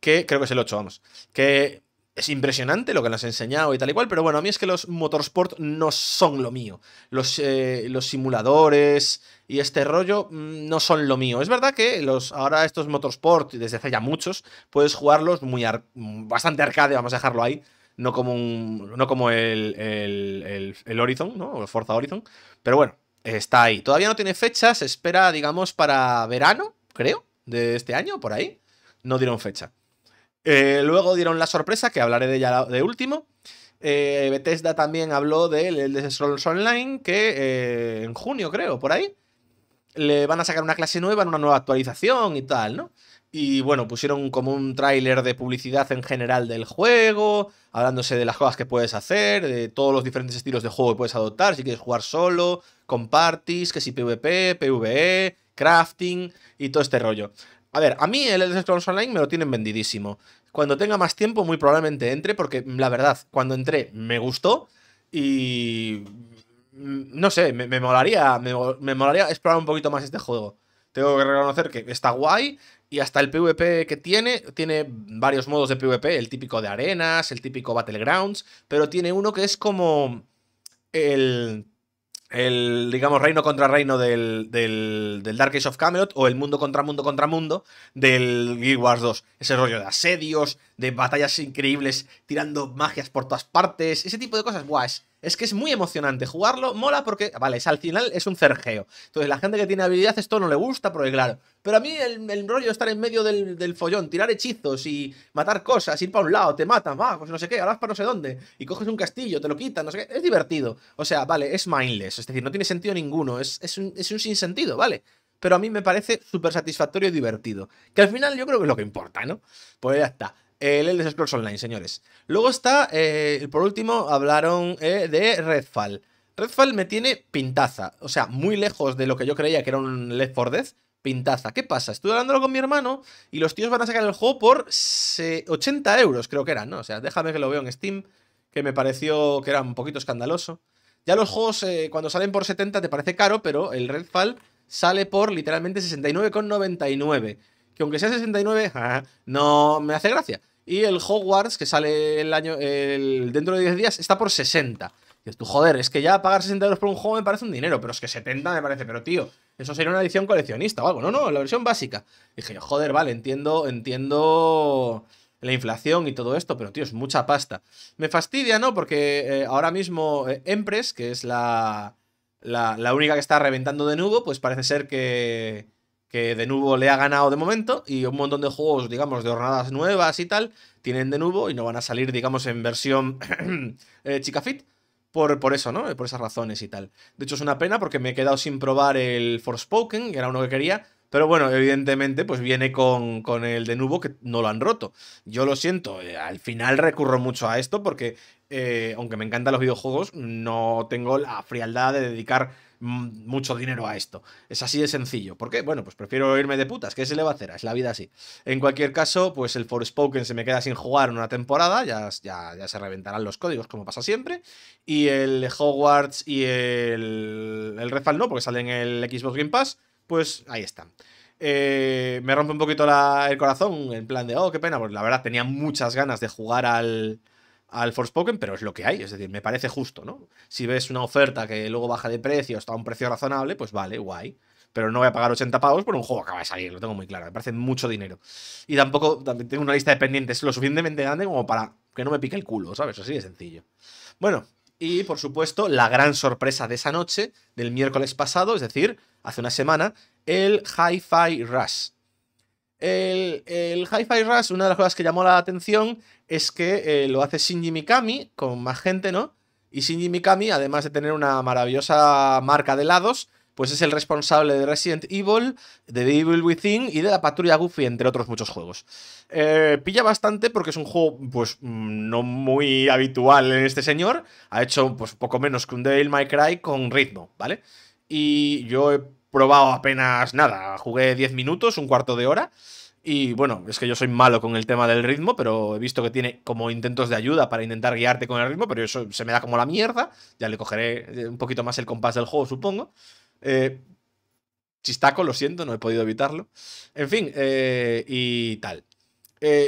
Que creo que es el 8, vamos. Que es impresionante lo que nos ha enseñado y tal y cual, pero bueno, a mí es que los motorsport no son lo mío. Los, eh, los simuladores y este rollo mm, no son lo mío. Es verdad que los, ahora estos motorsport, desde hace ya muchos, puedes jugarlos muy bastante arcade, vamos a dejarlo ahí. No como, no como el, Horizon, ¿no? Forza Horizon. Pero bueno, está ahí. Todavía no tiene fecha, se espera, digamos, para verano, creo, de este año, por ahí. No dieron fecha. Eh, luego dieron la sorpresa, que hablaré de ella de último. Eh, Bethesda también habló del de, de Scrolls Online, que eh, en junio, creo, por ahí, le van a sacar una clase nueva en una nueva actualización y tal, ¿no? Y bueno, pusieron como un tráiler de publicidad en general del juego, hablándose de las cosas que puedes hacer, de todos los diferentes estilos de juego que puedes adoptar, si quieres jugar solo, con parties, que si PvP, PvE, crafting y todo este rollo. A ver, a mí el Elder Online me lo tienen vendidísimo. Cuando tenga más tiempo, muy probablemente entre, porque mm, la verdad, cuando entré me gustó y. Mm, no sé, me, molaría, me, me molaría explorar un poquito más este juego. Tengo que reconocer que está guay, y hasta el PvP que tiene, tiene varios modos de PvP, el típico de arenas, el típico Battlegrounds, pero tiene uno que es como el el, digamos, reino contra reino del, del, Dark Age of Camelot o el mundo contra mundo contra mundo del Guild Wars 2. Ese rollo de asedios, de batallas increíbles tirando magias por todas partes, ese tipo de cosas, guau. es, que es muy emocionante jugarlo, mola porque, vale, al final es un cergeo Entonces, la gente que tiene habilidad, esto no le gusta, porque claro. Pero a mí el, rollo de estar en medio del, follón, tirar hechizos y matar cosas, ir para un lado, te matan, va, pues no sé qué, ahora para no sé dónde, y coges un castillo, te lo quitan, no sé qué, es divertido. O sea, vale, es mindless, es decir, no tiene sentido ninguno, es, un, es un sinsentido, ¿vale? Pero a mí me parece súper satisfactorio y divertido. Que al final yo creo que es lo que importa, ¿no? Pues ya está. El Elder Scrolls Online, señores. Luego está, eh, por último, hablaron eh, de Redfall. Redfall me tiene pintaza. O sea, muy lejos de lo que yo creía que era un Left 4 Death. Pintaza. ¿Qué pasa? Estuve hablándolo con mi hermano y los tíos van a sacar el juego por 80 euros, creo que eran, ¿no? O sea, déjame que lo veo en Steam, que me pareció que era un poquito escandaloso. Ya los juegos, eh, cuando salen por 70, te parece caro, pero el Redfall sale por literalmente 69,99 que aunque sea 69, (laughs) no me hace gracia. Y el Hogwarts, que sale el año el, dentro de 10 días, está por 60. Y tú, joder, es que ya pagar 60 euros por un juego me parece un dinero, pero es que 70 me parece, pero tío, eso sería una edición coleccionista o algo. No, no, la versión básica. Y dije, joder, vale, entiendo, entiendo la inflación y todo esto, pero tío, es mucha pasta. Me fastidia, ¿no? Porque eh, ahora mismo eh, Empress, que es la, la única que está reventando de nuevo, pues parece ser que que de nuevo le ha ganado de momento y un montón de juegos, digamos, de jornadas nuevas y tal, tienen de nuevo y no van a salir, digamos, en versión (clears throat) eh, chica fit. Por, por, eso, ¿no? Por esas razones y tal. De hecho, es una pena porque me he quedado sin probar el Forspoken, que era uno que quería, pero bueno, evidentemente, pues viene con, con, el de nuevo que no lo han roto. Yo lo siento, eh, al final recurro mucho a esto porque, eh, aunque me encantan los videojuegos, no tengo la frialdad de dedicar Mm, mucho dinero a esto. Es así de sencillo. ¿Por qué? Bueno, pues prefiero irme de putas. ¿Qué se le va a hacer? Es la vida así. En cualquier caso, pues el Forespoken se me queda sin jugar una temporada. Ya, ya, se reventarán los códigos, como pasa siempre. Y el Hogwarts y el, el Refal no, porque salen el Xbox Game Pass. Pues ahí están. Eh, me rompe un poquito el corazón en plan de, oh, qué pena, porque la verdad tenía muchas ganas de jugar al, al Forspoken, pero es lo que hay, es decir, me parece justo, ¿no? Si ves una oferta que luego baja de precio, hasta un precio razonable, pues vale, guay. Pero no voy a pagar 80 pavos por un juego que acaba de salir, lo tengo muy claro, me parece mucho dinero. Y tampoco también tengo una lista de pendientes lo suficientemente grande como para que no me pique el culo, ¿sabes? Así de sencillo. Bueno, y por supuesto, la gran sorpresa de esa noche, del miércoles pasado, es decir, hace una semana, el Hi-Fi Rush. El, el Hi-Fi Rush, una de las cosas que llamó la atención es que eh, lo hace Shinji Mikami con más gente, ¿no? Y Shinji Mikami, además de tener una maravillosa marca de lados, pues es el responsable de Resident Evil, de The Evil Within y de la Patrulla Goofy, entre otros muchos juegos. Eh, pilla bastante porque es un juego, pues, mm, no muy habitual en este señor. Ha hecho, pues, poco menos que un Devil May Cry con ritmo, ¿vale? Y yo he probado apenas nada. Jugué 10 minutos, un cuarto de hora. Y bueno, es que yo soy malo con el tema del ritmo, pero he visto que tiene como intentos de ayuda para intentar guiarte con el ritmo, pero eso se me da como la mierda. Ya le cogeré eh, un poquito más el compás del juego, supongo. Eh, chistaco, lo siento, no he podido evitarlo. En fin, eh, y tal.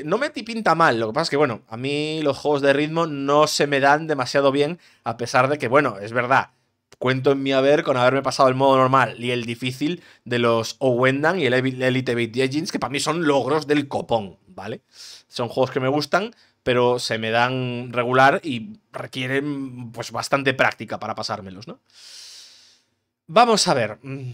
no me pinta mal, lo que pasa es que, bueno, a mí los juegos de ritmo no se me dan demasiado bien, a pesar de que, bueno, es verdad, cuento en mi haber con haberme pasado el modo normal y el difícil de los Owendan y el Elite Beat Diggins que para mí son logros del copón, ¿vale? Son juegos que me gustan, pero se me dan regular y requieren pues bastante práctica para pasármelos, ¿no? Vamos a ver. Mm,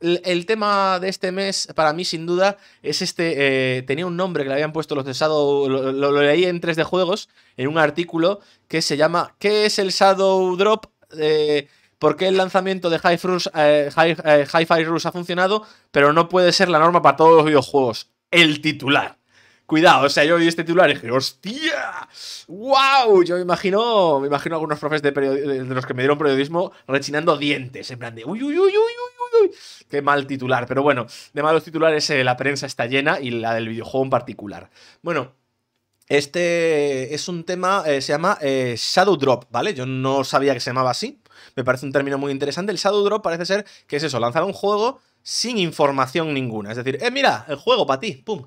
el tema de este mes, para mí, sin duda, es este. Eh, tenía un nombre que le habían puesto los de Shadow. Lo, leí en 3D Juegos, en un artículo que se llama ¿Qué es el Shadow Drop? Eh, por qué el lanzamiento de Hi-Fi eh, eh, Rush, ha funcionado, pero no puede ser la norma para todos los videojuegos. El titular. Cuidado, o sea, yo vi este titular y dije, ¡hostia! ¡Wow! Yo me imagino, me imagino algunos profes de, los que me dieron periodismo rechinando dientes, en plan de uy, uy, uy, uy, uy, Qué mal titular. Pero bueno, de malos titulares eh, la prensa está llena y la del videojuego en particular. Bueno, este es un tema, se llama Shadow Drop, ¿vale? Yo no sabía que se llamaba así. Me parece un término muy interesante. El Shadow Drop parece ser que es eso, lanzar un juego sin información ninguna. Es decir, eh, mira, el juego para ti, pum.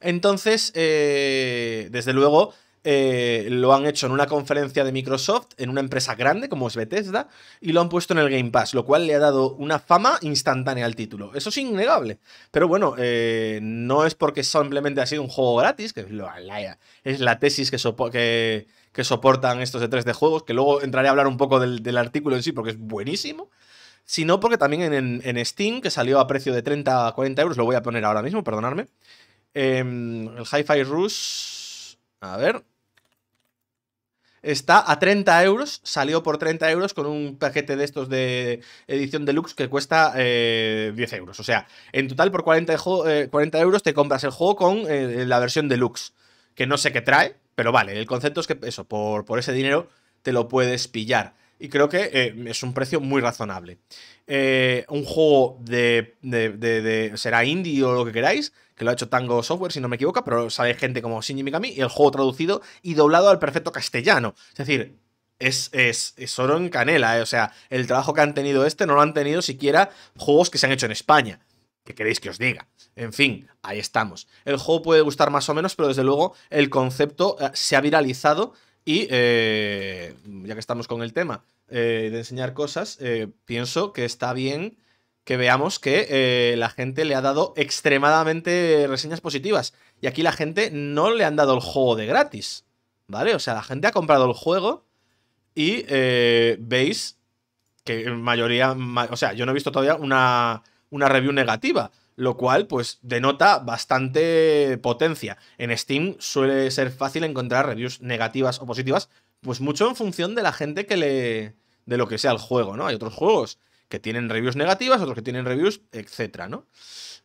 Entonces, eh, desde luego, eh, lo han hecho en una conferencia de Microsoft, en una empresa grande como es Bethesda, y lo han puesto en el Game Pass, lo cual le ha dado una fama instantánea al título. Eso es innegable. Pero bueno, eh, no es porque simplemente ha sido un juego gratis, que es la, es la tesis que, sopo que, que soportan estos de 3 de juegos, que luego entraré a hablar un poco del, artículo en sí porque es buenísimo, sino porque también en, Steam, que salió a precio de 30 a 40 euros, lo voy a poner ahora mismo, perdonadme, em, el Hi-Fi Rush, a ver, está a 30 euros, salió por 30 euros con un paquete de estos de edición deluxe que cuesta 10 eh, euros. O sea, en total por 40, eh, euros te compras el juego con eh, la versión deluxe, que no sé qué trae, pero vale, el concepto es que eso, por, por ese dinero te lo puedes pillar. Y creo que eh, es un precio muy razonable. Eh, un juego de, de, Será indie o lo que queráis, que lo ha hecho Tango Software, si no me equivoco, pero sale gente como Shinji Mikami y el juego traducido y doblado al perfecto castellano. Es decir, es, es, oro en canela. Eh. O sea, el trabajo que han tenido este no lo han tenido siquiera juegos que se han hecho en España. ¿Qué queréis que os diga? En fin, ahí estamos. El juego puede gustar más o menos, pero desde luego el concepto eh, se ha viralizado y, eh, ya que estamos con el tema eh, de enseñar cosas, pienso que está bien que veamos que la gente le ha dado extremadamente reseñas positivas. Y aquí la gente no le han dado el juego de gratis, ¿vale? O sea, la gente ha comprado el juego y veis que en mayoría, o sea, yo no he visto todavía una una review negativa, lo cual pues denota bastante potencia. En Steam suele ser fácil encontrar reviews negativas o positivas, pues mucho en función de la gente que le... de lo que sea el juego, ¿no? Hay otros juegos que tienen reviews negativas, otros que tienen reviews, etcétera, ¿no?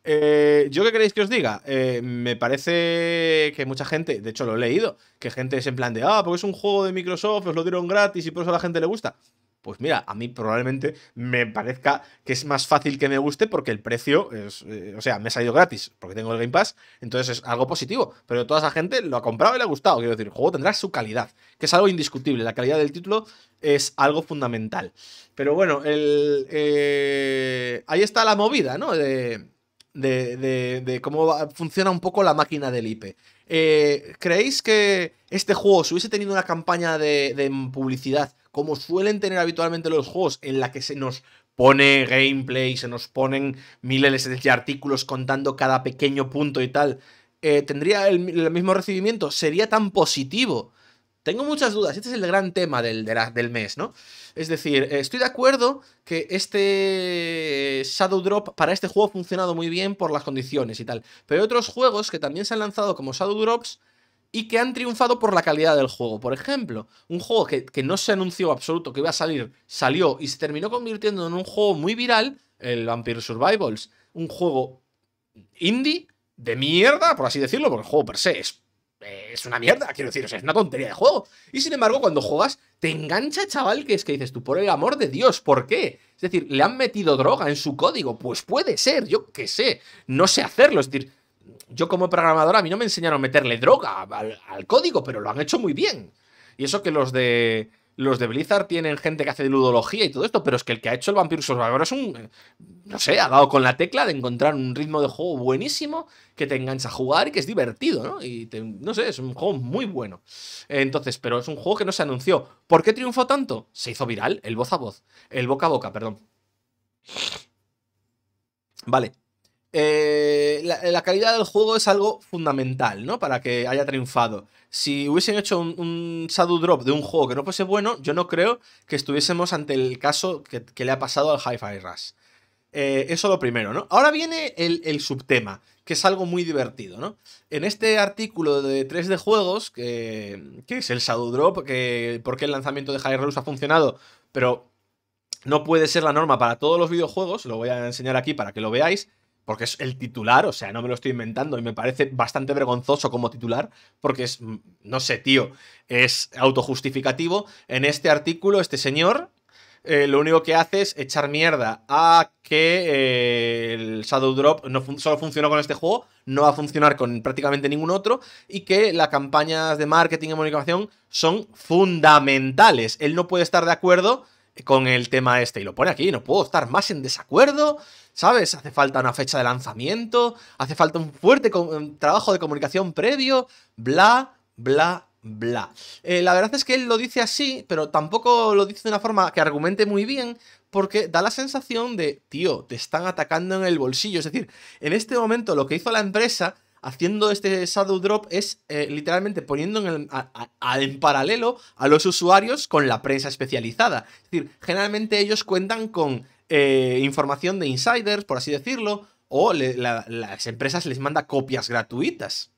Eh, ¿Yo qué queréis que os diga? Eh, me parece que mucha gente, de hecho lo he leído, que gente es en plan de, ah, porque es un juego de Microsoft, os lo dieron gratis y por eso a la gente le gusta pues mira, a mí probablemente me parezca que es más fácil que me guste porque el precio es, eh, o sea, me ha salido gratis porque tengo el Game Pass, entonces es algo positivo, pero toda esa gente lo ha comprado y le ha gustado, quiero decir, el juego tendrá su calidad, que es algo indiscutible, la calidad del título es algo fundamental. Pero bueno, el, eh, ahí está la movida, ¿no? De, de, de, cómo funciona un poco la máquina del IP. Eh, ¿Creéis que este juego, si hubiese tenido una campaña de publicidad, como suelen tener habitualmente los juegos, en la que se nos pone gameplay, se nos ponen miles de artículos contando cada pequeño punto y tal, eh, ¿tendría el, mismo recibimiento? ¿Sería tan positivo? Tengo muchas dudas, este es el gran tema del, del mes, ¿no? Es decir, estoy de acuerdo que este eh, Shadow Drop para este juego ha funcionado muy bien por las condiciones y tal, pero hay otros juegos que también se han lanzado como Shadow Drops y que han triunfado por la calidad del juego. Por ejemplo, un juego que, no se anunció absoluto que iba a salir, salió y se terminó convirtiendo en un juego muy viral, el Vampire Survivals. Un juego indie, de mierda, por así decirlo, porque el juego per se es, es una mierda, quiero decir, es una tontería de juego. Y sin embargo, cuando juegas, te engancha, chaval, que es que dices tú, por el amor de Dios, ¿por qué? Es decir, le han metido droga en su código, pues puede ser, yo qué sé, no sé hacerlo, es decir yo como programador a mí no me enseñaron a meterle droga al, código, pero lo han hecho muy bien. Y eso que los de los de Blizzard tienen gente que hace de ludología y todo esto, pero es que el que ha hecho el Vampire Survivor es un no sé, ha dado con la tecla de encontrar un ritmo de juego buenísimo que te engancha a jugar y que es divertido, ¿no? Y no sé, es un juego muy bueno. Entonces, pero es un juego que no se anunció. ¿Por qué triunfó tanto? Se hizo viral, el voz a voz, el boca a boca, perdón. Vale, eh, la, calidad del juego es algo fundamental, ¿no? Para que haya triunfado. Si hubiesen hecho un, Shadow Drop de un juego que no fuese bueno, yo no creo que estuviésemos ante el caso que, le ha pasado al Hi-Fi Rush. Eh, eso lo primero, ¿no? Ahora viene el, subtema, que es algo muy divertido, ¿no? En este artículo de 3D Juegos, que, es el Shadow Drop, que por qué el lanzamiento de High Rush ha funcionado, pero no puede ser la norma para todos los videojuegos, lo voy a enseñar aquí para que lo veáis porque es el titular, o sea, no me lo estoy inventando y me parece bastante vergonzoso como titular, porque es, mm, no sé, tío, es autojustificativo. En este artículo, este señor eh, lo único que hace es echar mierda a que eh, el Shadow Drop solo funcionó con este juego, no va a funcionar con prácticamente ningún otro, y que las campañas de marketing y comunicación son fundamentales. Él no puede estar de acuerdo con el tema este. Y lo pone aquí, no puedo estar más en desacuerdo, ¿sabes? Hace falta una fecha de lanzamiento, hace falta un fuerte trabajo de comunicación previo, bla, bla, bla. Eh, la verdad es que él lo dice así, pero tampoco lo dice de una forma que argumente muy bien, porque da la sensación de, tío, te están atacando en el bolsillo. Es decir, en este momento lo que hizo la empresa haciendo este shadow drop es eh, literalmente poniendo en, paralelo a los usuarios con la prensa especializada. Es decir, generalmente ellos cuentan con eh, información de insiders, por así decirlo, o las empresas les manda copias gratuitas,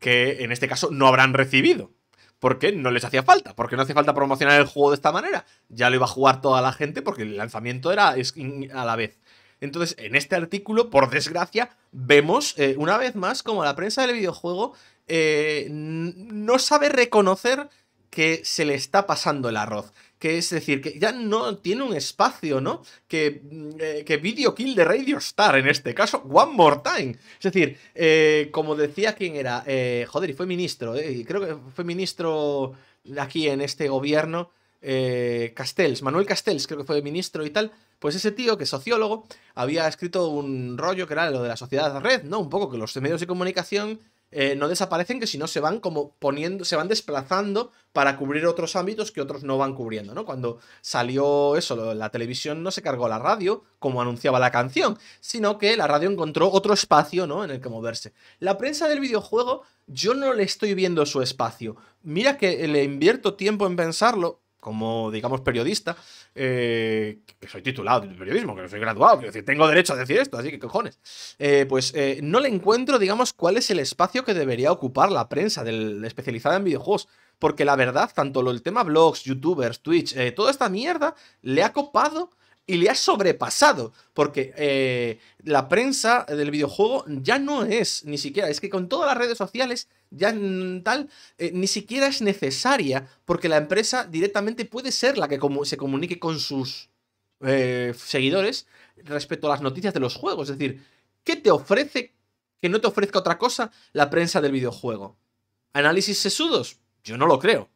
que en este caso no habrán recibido. Porque no les hacía falta, porque no hacía falta promocionar el juego de esta manera. Ya lo iba a jugar toda la gente porque el lanzamiento era a la vez. Entonces, en este artículo, por desgracia, vemos eh, una vez más como la prensa del videojuego eh, no sabe reconocer que se le está pasando el arroz. Que es decir, que ya no tiene un espacio, ¿no? Que, mm, eh, que Video Kill de Radio Star, en este caso, One More Time. Es decir, como decía quien era, eh, joder, y fue ministro, creo que fue ministro aquí en este gobierno. Eh, Castells, Manuel Castells, creo que fue ministro y tal, pues ese tío, que es sociólogo, había escrito un rollo que era lo de la sociedad de red, ¿no? Un poco que los medios de comunicación eh, no desaparecen, que si no se van como poniendo, se van desplazando para cubrir otros ámbitos que otros no van cubriendo, ¿no? Cuando salió eso, la televisión no se cargó la radio, como anunciaba la canción, sino que la radio encontró otro espacio, ¿no? En el que moverse. La prensa del videojuego, yo no le estoy viendo su espacio. Mira que le invierto tiempo en pensarlo, como, digamos, periodista, eh, que soy titulado de periodismo, que soy graduado, que tengo derecho a decir esto, así que cojones, eh, pues eh, no le encuentro, digamos, cuál es el espacio que debería ocupar la prensa del, especializada en videojuegos. Porque la verdad, tanto el tema blogs, youtubers, Twitch, toda esta mierda le ha copado y le ha sobrepasado, porque la prensa del videojuego ya no es, ni siquiera, es que con todas las redes sociales ya tal, eh, ni siquiera es necesaria porque la empresa directamente puede ser la que se comunique con sus eh, seguidores respecto a las noticias de los juegos. Es decir, ¿qué te ofrece que no te ofrezca otra cosa la prensa del videojuego? ¿Análisis sesudos? Yo no lo creo.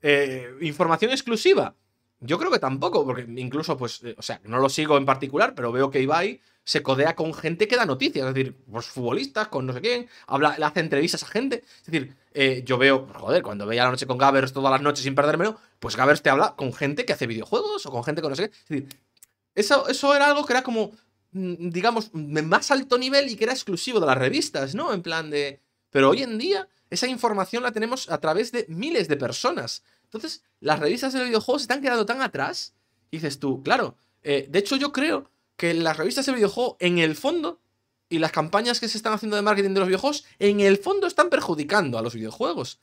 Eh, ¿Información exclusiva? Yo creo que tampoco, porque incluso, pues, o sea, no lo sigo en particular, pero veo que Ibai se codea con gente que da noticias, es decir, pues futbolistas, con no sé quién, habla, le hace entrevistas a gente. Es decir, eh, yo veo, joder, cuando veía la noche con Gavers todas las noches sin perderme pues Gavers te habla con gente que hace videojuegos o con gente con no sé qué. Es decir, eso, eso era algo que era como, mm, digamos, más alto nivel y que era exclusivo de las revistas, ¿no? En plan de. Pero hoy en día, esa información la tenemos a través de miles de personas. Entonces, las revistas de videojuegos se están quedando tan atrás. dices tú, claro. Eh, de hecho, yo creo que las revistas de videojuegos, en el fondo, y las campañas que se están haciendo de marketing de los videojuegos, en el fondo están perjudicando a los videojuegos.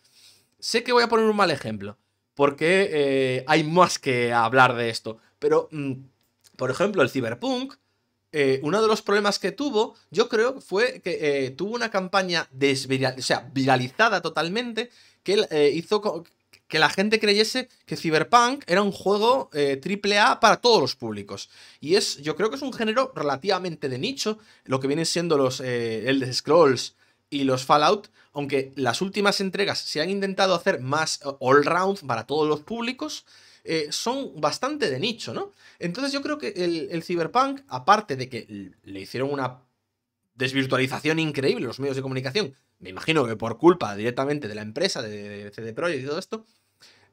Sé que voy a poner un mal ejemplo, porque eh, hay más que hablar de esto, pero, mm, por ejemplo, el Cyberpunk, eh, uno de los problemas que tuvo, yo creo, fue que eh, tuvo una campaña desviralizada, o sea, viralizada totalmente, que hizo que la gente creyese que Cyberpunk era un juego AAA eh, A para todos los públicos. Y es, yo creo que es un género relativamente de nicho, lo que vienen siendo los eh, Elder Scrolls y los Fallout, aunque las últimas entregas se han intentado hacer más eh, all-round para todos los públicos, eh, son bastante de nicho, ¿no? Entonces yo creo que el, el Cyberpunk, aparte de que le hicieron una desvirtualización increíble los medios de comunicación, me imagino que por culpa directamente de la empresa, de, CD Projekt y todo esto,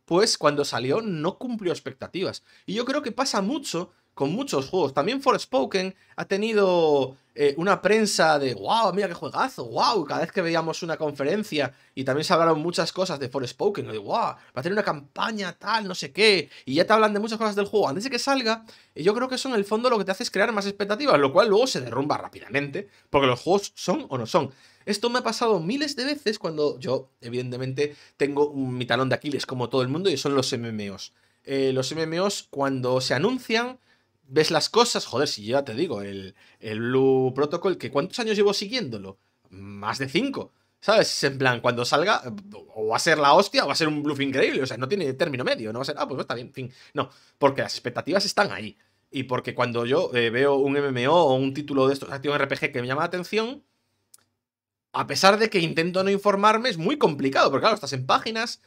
pues cuando salió no cumplió expectativas. Y yo creo que pasa mucho con muchos juegos. También Forspoken ha tenido eh, una prensa de wow, mira qué juegazo, wow. Cada vez que veíamos una conferencia y también se hablaron muchas cosas de Forspoken, de wow, va a tener una campaña tal, no sé qué. Y ya te hablan de muchas cosas del juego antes de que salga. Y eh, yo creo que eso en el fondo lo que te hace es crear más expectativas, lo cual luego se derrumba rápidamente, porque los juegos son o no son. Esto me ha pasado miles de veces cuando yo, evidentemente, tengo mi talón de Aquiles como todo el mundo y son los MMOs. Eh, los MMOs cuando se anuncian ves las cosas, joder, si ya te digo, el, Blue Protocol, que ¿cuántos años llevo siguiéndolo? Más de cinco. ¿Sabes? En plan, cuando salga, o va a ser la hostia o va a ser un bluff increíble. O sea, no tiene término medio. No va a ser, ah, pues está bien, fin. No, porque las expectativas están ahí. Y porque cuando yo eh, veo un MMO o un título de estos en RPG que me llama la atención, a pesar de que intento no informarme, es muy complicado. Porque claro, estás en páginas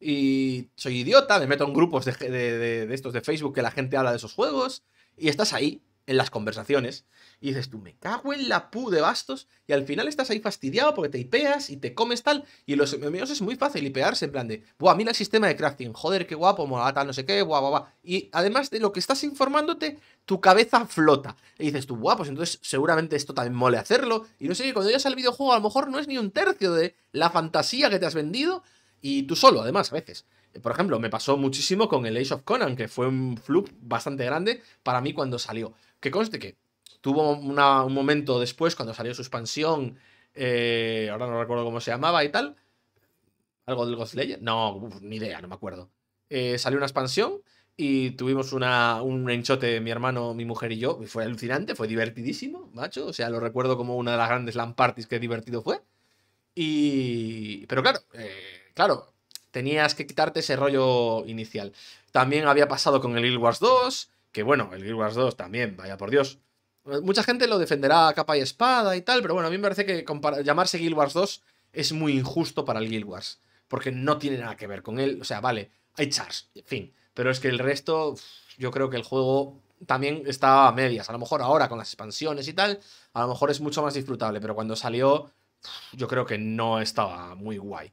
y soy idiota, me meto en grupos de estos de Facebook que la gente habla de esos juegos. Y estás ahí, en las conversaciones, y dices tú, me cago en la pu de bastos, y al final estás ahí fastidiado porque te hipeas y te comes tal, y los amigos es muy fácil hipearse, en plan de, buah, mira el sistema de crafting, joder, qué guapo, mola no sé qué, buah, Y además de lo que estás informándote, tu cabeza flota. Y dices tú, buah, pues entonces seguramente esto también mole hacerlo, y no sé qué, cuando llegas al videojuego a lo mejor no es ni un tercio de la fantasía que te has vendido, y tú solo, además, a veces. Por ejemplo, me pasó muchísimo con el Age of Conan, que fue un flop bastante grande para mí cuando salió. Que conste que tuvo un momento después, cuando salió su expansión, eh, ahora no recuerdo cómo se llamaba y tal. ¿Algo del Ghost Legend? No, ni idea, no me acuerdo. Eh, salió una expansión y tuvimos una, un enchote, mi hermano, mi mujer y yo. Y fue alucinante, fue divertidísimo, macho. O sea, lo recuerdo como una de las grandes LAN parties que divertido fue. Y. Pero claro, eh, claro, tenías que quitarte ese rollo inicial. También había pasado con el Guild Wars 2, que bueno, el Guild Wars 2 también, vaya por Dios. Mucha gente lo defenderá a capa y espada y tal, pero bueno, a mí me parece que llamarse Guild Wars 2 es muy injusto para el Guild Wars, porque no tiene nada que ver con él, o sea, vale, hay chars, en fin, pero es que el resto, yo creo que el juego también estaba a medias, a lo mejor ahora con las expansiones y tal, a lo mejor es mucho más disfrutable, pero cuando salió, yo creo que no estaba muy guay.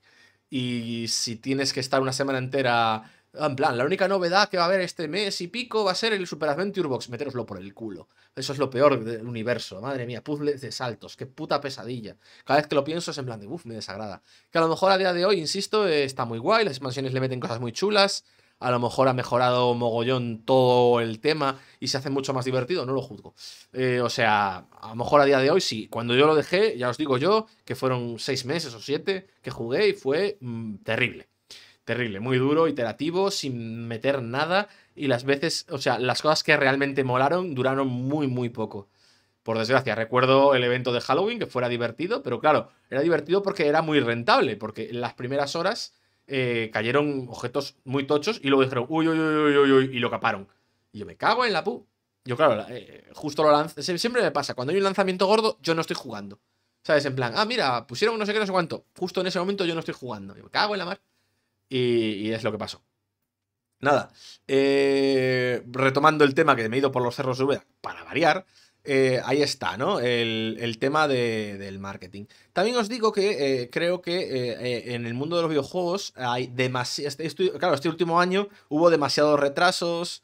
Y si tienes que estar una semana entera, en plan, la única novedad que va a haber este mes y pico va a ser el Super Adventure Box, meteroslo por el culo. Eso es lo peor del universo, madre mía, puzzles de saltos, qué puta pesadilla. Cada vez que lo pienso es en plan de, uff, me desagrada. Que a lo mejor a día de hoy, insisto, está muy guay, las expansiones le meten cosas muy chulas, a lo mejor ha mejorado mogollón todo el tema y se hace mucho más divertido, no lo juzgo. Eh, o sea, a lo mejor a día de hoy sí. Cuando yo lo dejé, ya os digo yo, que fueron seis meses o siete que jugué y fue mm, terrible. Terrible, muy duro, iterativo, sin meter nada y las veces, o sea, las cosas que realmente molaron duraron muy, muy poco. Por desgracia, recuerdo el evento de Halloween que fuera divertido, pero claro, era divertido porque era muy rentable, porque en las primeras horas eh, cayeron objetos muy tochos y luego dijeron, uy, uy, uy, uy, uy, y lo caparon. Y yo me cago en la pu. Yo, claro, eh, justo lo lanzo. Siempre me pasa, cuando hay un lanzamiento gordo, yo no estoy jugando. ¿Sabes? En plan, ah, mira, pusieron no sé qué, no sé cuánto. Justo en ese momento yo no estoy jugando. Yo me cago en la mar. Y, es lo que pasó. Nada. Eh, retomando el tema que me he ido por los cerros de Ubeda, para variar. Eh, ahí está, ¿no? El, tema del marketing. También os digo que eh, creo que eh, en el mundo de los videojuegos hay demasiado. Este, claro, este último año hubo demasiados retrasos.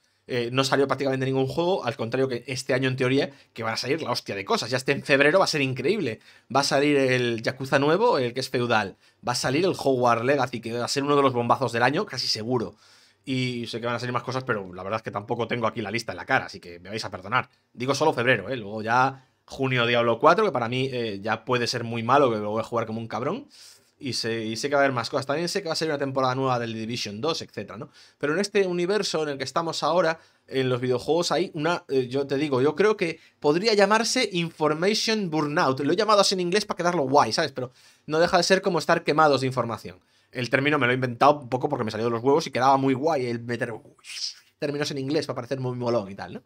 no salió prácticamente ningún juego, al contrario que este año en teoría, que van a salir la hostia de cosas. Ya este en febrero va a ser increíble. Va a salir el Yakuza nuevo, el que es feudal. Va a salir el Hogwarts Legacy, que va a ser uno de los bombazos del año, casi seguro. Y sé que van a salir más cosas, pero la verdad es que tampoco tengo aquí la lista en la cara, así que me vais a perdonar. Digo solo febrero, ¿eh? Luego ya junio Diablo 4, que para mí eh, ya puede ser muy malo, que lo voy a jugar como un cabrón. Y sé, que va a haber más cosas. También sé que va a ser una temporada nueva del Division 2, etcétera, ¿no? Pero en este universo en el que estamos ahora, en los videojuegos, hay una. Eh, yo te digo, yo creo que podría llamarse Information Burnout. Lo he llamado así en inglés para quedarlo guay, ¿sabes? Pero no deja de ser como estar quemados de información el término me lo he inventado un poco porque me salió de los huevos y quedaba muy guay el meter términos en inglés para parecer muy molón y tal, ¿no?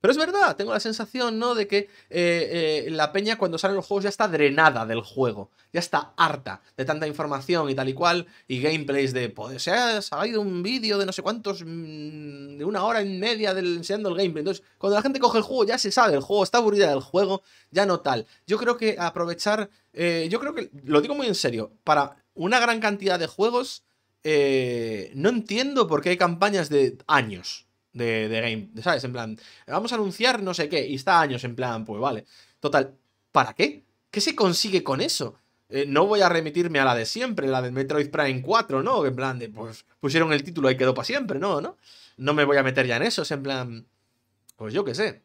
Pero es verdad, tengo la sensación, ¿no? De que eh, eh, la peña cuando salen los juegos ya está drenada del juego, ya está harta de tanta información y tal y cual, y gameplays de, pues, se ha salido un vídeo de no sé cuántos, mm, de una hora y media del, enseñando el gameplay. Entonces, cuando la gente coge el juego, ya se sabe el juego, está aburrida del juego, ya no tal. Yo creo que aprovechar, eh, yo creo que, lo digo muy en serio, para una gran cantidad de juegos. Eh, no entiendo por qué hay campañas de años de, de game. ¿Sabes? En plan, vamos a anunciar no sé qué. Y está años en plan, pues vale. Total, ¿para qué? ¿Qué se consigue con eso? Eh, no voy a remitirme a la de siempre, la de Metroid Prime 4, ¿no? En plan, de, pues pusieron el título y quedó para siempre, ¿no? ¿no? No me voy a meter ya en eso, es en plan, pues yo qué sé.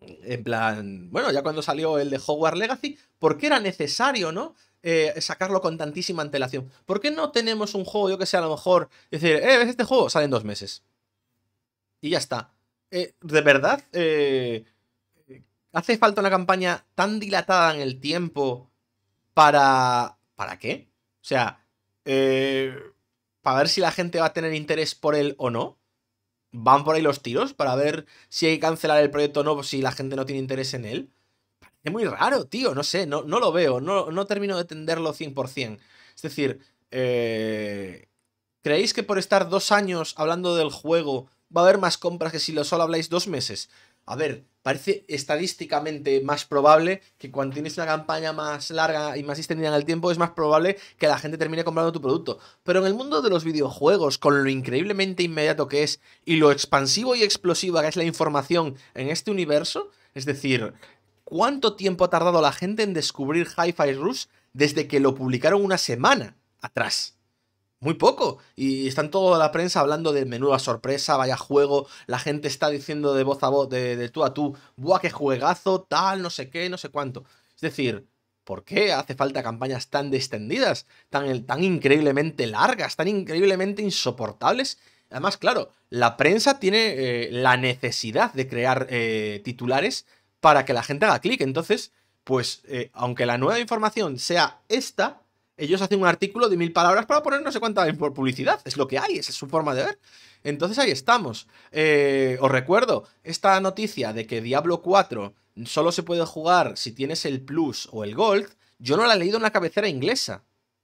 En plan, bueno, ya cuando salió el de Hogwarts Legacy, ¿por qué era necesario, no? Eh, sacarlo con tantísima antelación. ¿Por qué no tenemos un juego, yo que sé, a lo mejor, decir, eh, este juego sale en dos meses? Y ya está. Eh, ¿De verdad? Eh, ¿Hace falta una campaña tan dilatada en el tiempo para... ¿Para qué? O sea, para ver si la gente va a tener interés por él o no. ¿Van por ahí los tiros para ver si hay que cancelar el proyecto o no, si la gente no tiene interés en él? Es muy raro, tío, no sé, no, no lo veo, no, termino de entenderlo 100%. Es decir, eh, ¿creéis que por estar dos años hablando del juego va a haber más compras que si lo solo habláis dos meses? A ver, parece estadísticamente más probable que cuando tienes una campaña más larga y más extendida en el tiempo, es más probable que la gente termine comprando tu producto. Pero en el mundo de los videojuegos, con lo increíblemente inmediato que es y lo expansivo y explosiva que es la información en este universo, es decir, cuánto tiempo ha tardado la gente en descubrir Hi-Fi Rush desde que lo publicaron una semana atrás. Muy poco. Y están toda la prensa hablando de menuda sorpresa, vaya juego. La gente está diciendo de voz a voz, de, tú a tú, buah, qué juegazo, tal, no sé qué, no sé cuánto. Es decir, ¿Por qué hace falta campañas tan extendidas, tan, increíblemente largas, tan increíblemente insoportables? Además, claro, la prensa tiene eh, la necesidad de crear eh, titulares para que la gente haga clic. Entonces, pues, eh, aunque la nueva información sea esta, ellos hacen un artículo de mil palabras para poner no sé cuánta publicidad. Es lo que hay, es su forma de ver. Entonces ahí estamos. Eh, os recuerdo esta noticia de que Diablo 4 solo se puede jugar si tienes el Plus o el Gold. Yo no la he leído en la cabecera inglesa.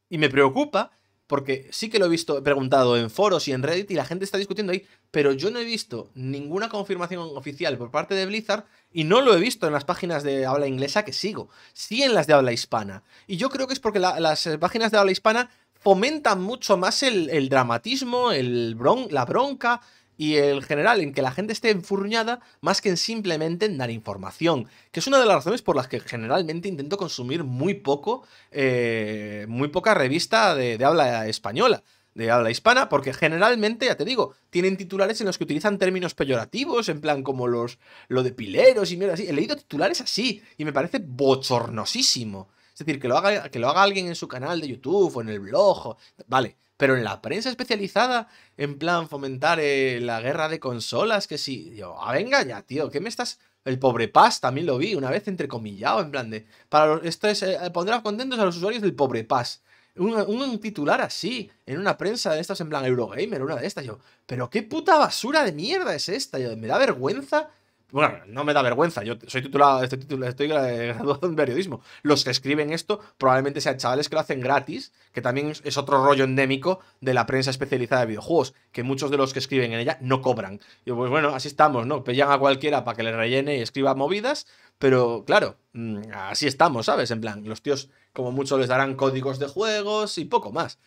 Y me preocupa porque sí que lo he visto, he preguntado en foros y en Reddit y la gente está discutiendo ahí, pero yo no he visto ninguna confirmación oficial por parte de Blizzard y no lo he visto en las páginas de habla inglesa que sigo, sí en las de habla hispana. Y yo creo que es porque las eh, páginas de habla hispana fomentan mucho más el, dramatismo, el bron, la bronca, y el general en que la gente esté enfurruñada más que en simplemente en dar información, que es una de las razones por las que generalmente intento consumir muy poco, eh, muy poca revista de, habla española de habla hispana, porque generalmente, ya te digo, tienen titulares en los que utilizan términos peyorativos, en plan como los lo de pileros y mierda así. He leído titulares así y me parece bochornosísimo. Es decir, que lo haga, que lo haga alguien en su canal de YouTube o en el blog. vale, pero en la prensa especializada, en plan fomentar eh, la guerra de consolas, que sí, yo, ah, venga ya, tío, ¿qué me estás...? El pobre Paz también lo vi una vez entrecomillado, en plan de... Para esto es, eh, eh, contentos a los usuarios del pobre Paz. Un, un, titular así, en una prensa de estas, en plan Eurogamer, una de estas, yo... Pero qué puta basura de mierda es esta, yo, me da vergüenza bueno, no me da vergüenza, yo soy titulado, estoy, título estoy graduado en periodismo. Los que escriben esto probablemente sean chavales que lo hacen gratis, que también es otro rollo endémico de la prensa especializada de videojuegos, que muchos de los que escriben en ella no cobran. Y pues bueno, así estamos, ¿no? Pellan a cualquiera para que le rellene y escriba movidas, pero claro, mm, así estamos, ¿sabes? En plan, los tíos como mucho les darán códigos de juegos y poco más.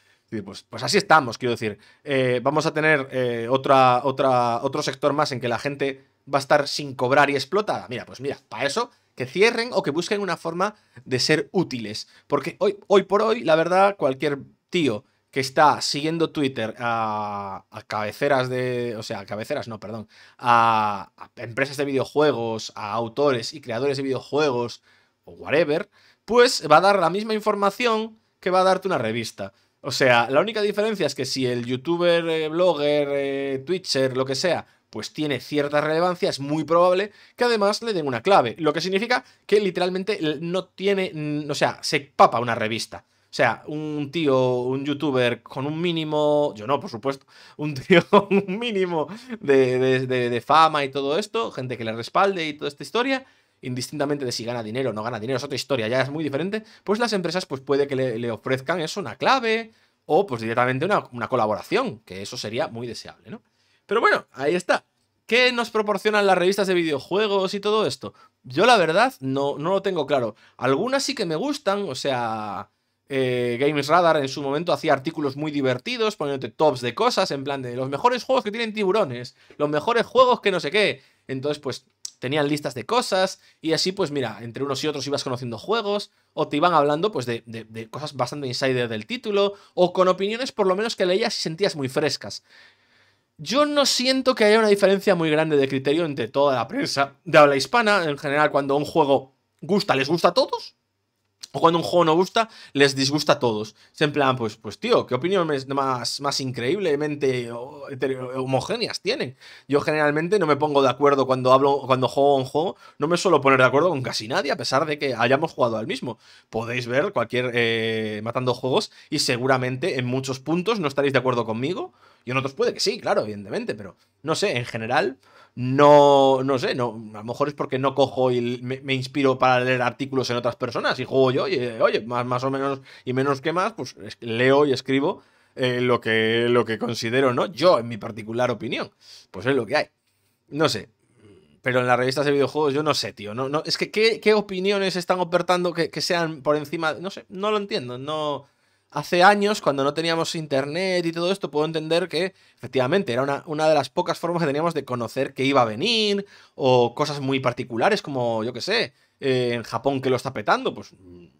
Pues, pues, así estamos, quiero decir. Eh, vamos a tener eh, otra, otro sector más en que la gente va a estar sin cobrar y explotada. Mira, pues mira, para eso que cierren o que busquen una forma de ser útiles. Porque hoy, hoy por hoy, la verdad, cualquier tío que está siguiendo Twitter a, a cabeceras de. O sea, a cabeceras, no, perdón. A, empresas de videojuegos, a autores y creadores de videojuegos, o whatever, pues va a dar la misma información que va a darte una revista. O sea, la única diferencia es que si el youtuber, eh, blogger, eh, twitcher, lo que sea, pues tiene cierta relevancia, es muy probable que además le den una clave, lo que significa que literalmente no tiene, o sea, se papa una revista. O sea, un tío, un youtuber con un mínimo, yo no, por supuesto, (laughs) un tío con un mínimo de, fama y todo esto, gente que le respalde y toda esta historia, indistintamente de si gana dinero o no gana dinero, es otra historia, ya es muy diferente, pues las empresas pues puede que le, ofrezcan eso, una clave o pues directamente una colaboración, que eso sería muy deseable, ¿no? Pero bueno, ahí está. ¿Qué nos proporcionan las revistas de videojuegos y todo esto? Yo la verdad no, no lo tengo claro. Algunas sí que me gustan, o sea... GamesRadar eh, Games Radar en su momento hacía artículos muy divertidos, poniéndote tops de cosas, en plan de los mejores juegos que tienen tiburones, los mejores juegos que no sé qué. Entonces, pues tenían listas de cosas y así, pues mira, entre unos y otros ibas conociendo juegos o te iban hablando pues de, de, de cosas bastante insider del título o con opiniones por lo menos que leías y sentías muy frescas. Yo no siento que haya una diferencia muy grande de criterio entre toda la prensa de habla hispana. En general, cuando un juego gusta, les gusta a todos. O cuando un juego no gusta, les disgusta a todos. Es en plan, pues, pues tío, ¿qué opiniones más, más increíblemente homogéneas tienen? Yo generalmente no me pongo de acuerdo cuando hablo, cuando juego un juego, no me suelo poner de acuerdo con casi nadie, a pesar de que hayamos jugado al mismo. Podéis ver cualquier eh, matando juegos y seguramente en muchos puntos no estaréis de acuerdo conmigo y en otros puede que sí, claro, evidentemente, pero no sé, en general, no, no sé, no, a lo mejor es porque no cojo y me, inspiro para leer artículos en otras personas y juego yo y, eh, oye, más, más o menos y menos que más, pues leo y escribo eh, lo, que, lo que considero, ¿no? Yo, en mi particular opinión, pues es lo que hay. No sé, pero en las revistas de videojuegos yo no sé, tío. No, es que ¿qué, qué opiniones están ofertando que, que, sean por encima? No sé, no lo entiendo. No, hace años, cuando no teníamos internet y todo esto, puedo entender que efectivamente era una, de las pocas formas que teníamos de conocer que iba a venir o cosas muy particulares como, yo qué sé, eh, en Japón que lo está petando, pues,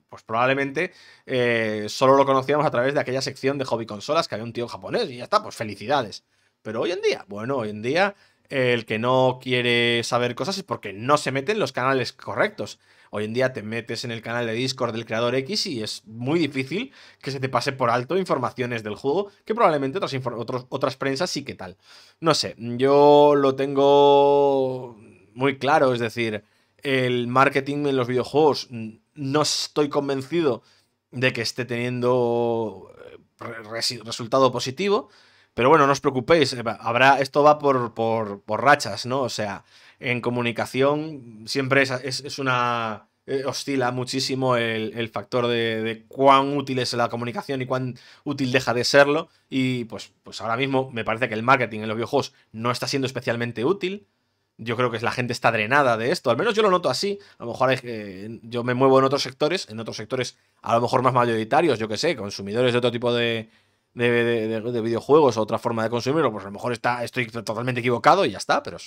pues probablemente eh, solo lo conocíamos a través de aquella sección de hobby consolas que había un tío japonés y ya está, pues felicidades. Pero hoy en día, bueno, hoy en día el que no quiere saber cosas es porque no se mete en los canales correctos. Hoy en día te metes en el canal de Discord del creador X y es muy difícil que se te pase por alto informaciones del juego que probablemente otras, otras prensas sí que tal. No sé, yo lo tengo muy claro, es decir, el marketing en los videojuegos no estoy convencido de que esté teniendo eh, resultado positivo. Pero bueno, no os preocupéis, eh, habrá, esto va por, por, rachas, ¿no? O sea, en comunicación siempre es, una... Eh, oscila muchísimo el, factor de, cuán útil es la comunicación y cuán útil deja de serlo. Y pues, pues ahora mismo me parece que el marketing en los videojuegos no está siendo especialmente útil. Yo creo que la gente está drenada de esto, al menos yo lo noto así. A lo mejor eh, yo me muevo en otros sectores, en otros sectores a lo mejor más mayoritarios, yo qué sé, consumidores de otro tipo de, de, videojuegos o otra forma de consumirlo, pues a lo mejor está, estoy totalmente equivocado y ya está, pero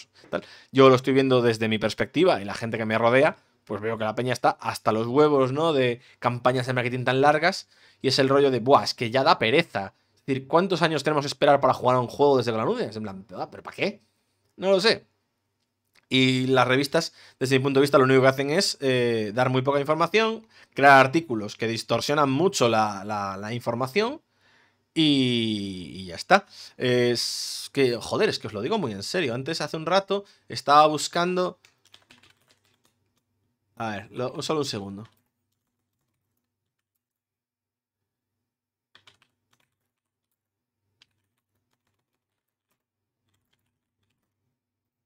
Yo lo estoy viendo desde mi perspectiva y la gente que me rodea, pues veo que la peña está hasta los huevos, ¿no? De campañas de marketing tan largas y es el rollo de, buah, es que ya da pereza. Es decir, ¿cuántos años tenemos que esperar para jugar a un juego desde la nube? Es en plan, ah, ¿pero para qué? No lo sé. Y las revistas, desde mi punto de vista, lo único que hacen es eh, dar muy poca información, crear artículos que distorsionan mucho la información y, ya está. Es que, joder, es que os lo digo muy en serio. Antes, hace un rato, estaba buscando... A ver, solo un segundo.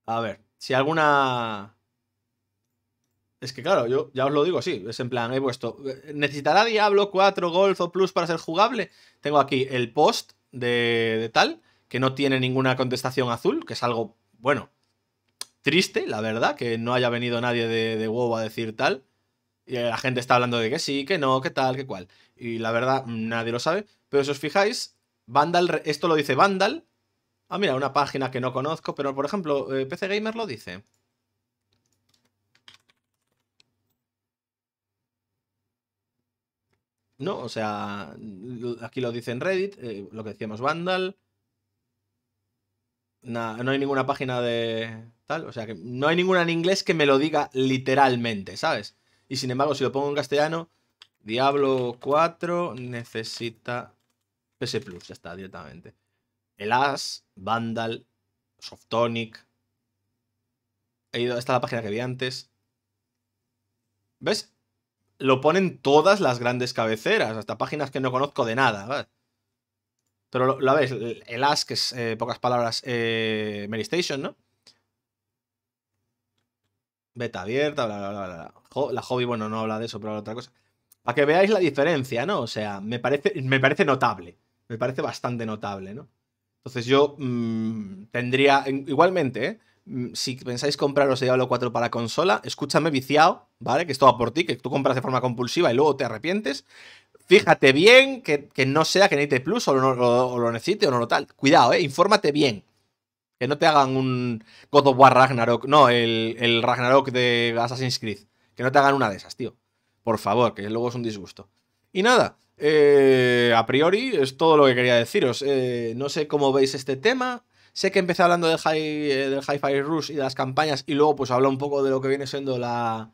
A ver, si alguna... Es que claro, yo ya os lo digo sí, es en plan, he puesto, ¿necesitará Diablo 4 Golf o Plus para ser jugable? Tengo aquí el post de, tal, que no tiene ninguna contestación azul, que es algo, bueno, triste, la verdad, que no haya venido nadie de, huevo a decir tal. Y la gente está hablando de que sí, que no, que tal, que cual. Y la verdad, nadie lo sabe. Pero si os fijáis, Vandal, esto lo dice Vandal. Ah, mira, una página que no conozco, pero por ejemplo, eh, PC Gamer lo dice. No, o sea, aquí lo dice en Reddit, eh, lo que decíamos Vandal. no hay ninguna página de tal, o sea, que no hay ninguna en inglés que me lo diga literalmente, ¿sabes? Y sin embargo, si lo pongo en castellano, Diablo 4 necesita PS Plus, ya está, directamente. El As, Vandal, Softonic. He ido, esta es la página que vi antes. ¿Ves? lo ponen todas las grandes cabeceras, hasta páginas que no conozco de nada. Pero lo, veis, el, Ask, que es eh, pocas palabras, eh, Mary Station, ¿no? Beta abierta, bla, bla, bla, bla. la hobby, bueno, no habla de eso, pero habla otra cosa. Para que veáis la diferencia, ¿no? O sea, me parece, me parece notable. Me parece bastante notable, ¿no? Entonces yo mm, tendría, igualmente, ¿eh? Mm, si pensáis compraros Diablo 4 para consola, escúchame viciado, ¿vale? Que esto va por ti, que tú compras de forma compulsiva y luego te arrepientes. Fíjate bien que, no sea que necesites plus o lo, necesite o no lo tal. Cuidado, ¿eh? Infórmate bien. Que no te hagan un God of War Ragnarok. No, el, Ragnarok de Assassin's Creed. Que no te hagan una de esas, tío. Por favor, que luego es un disgusto. Y nada, eh, a priori es todo lo que quería deciros. Eh, no sé cómo veis este tema. Sé que empecé hablando del, hi, eh, fi Rush y de las campañas y luego pues habló un poco de lo que viene siendo la...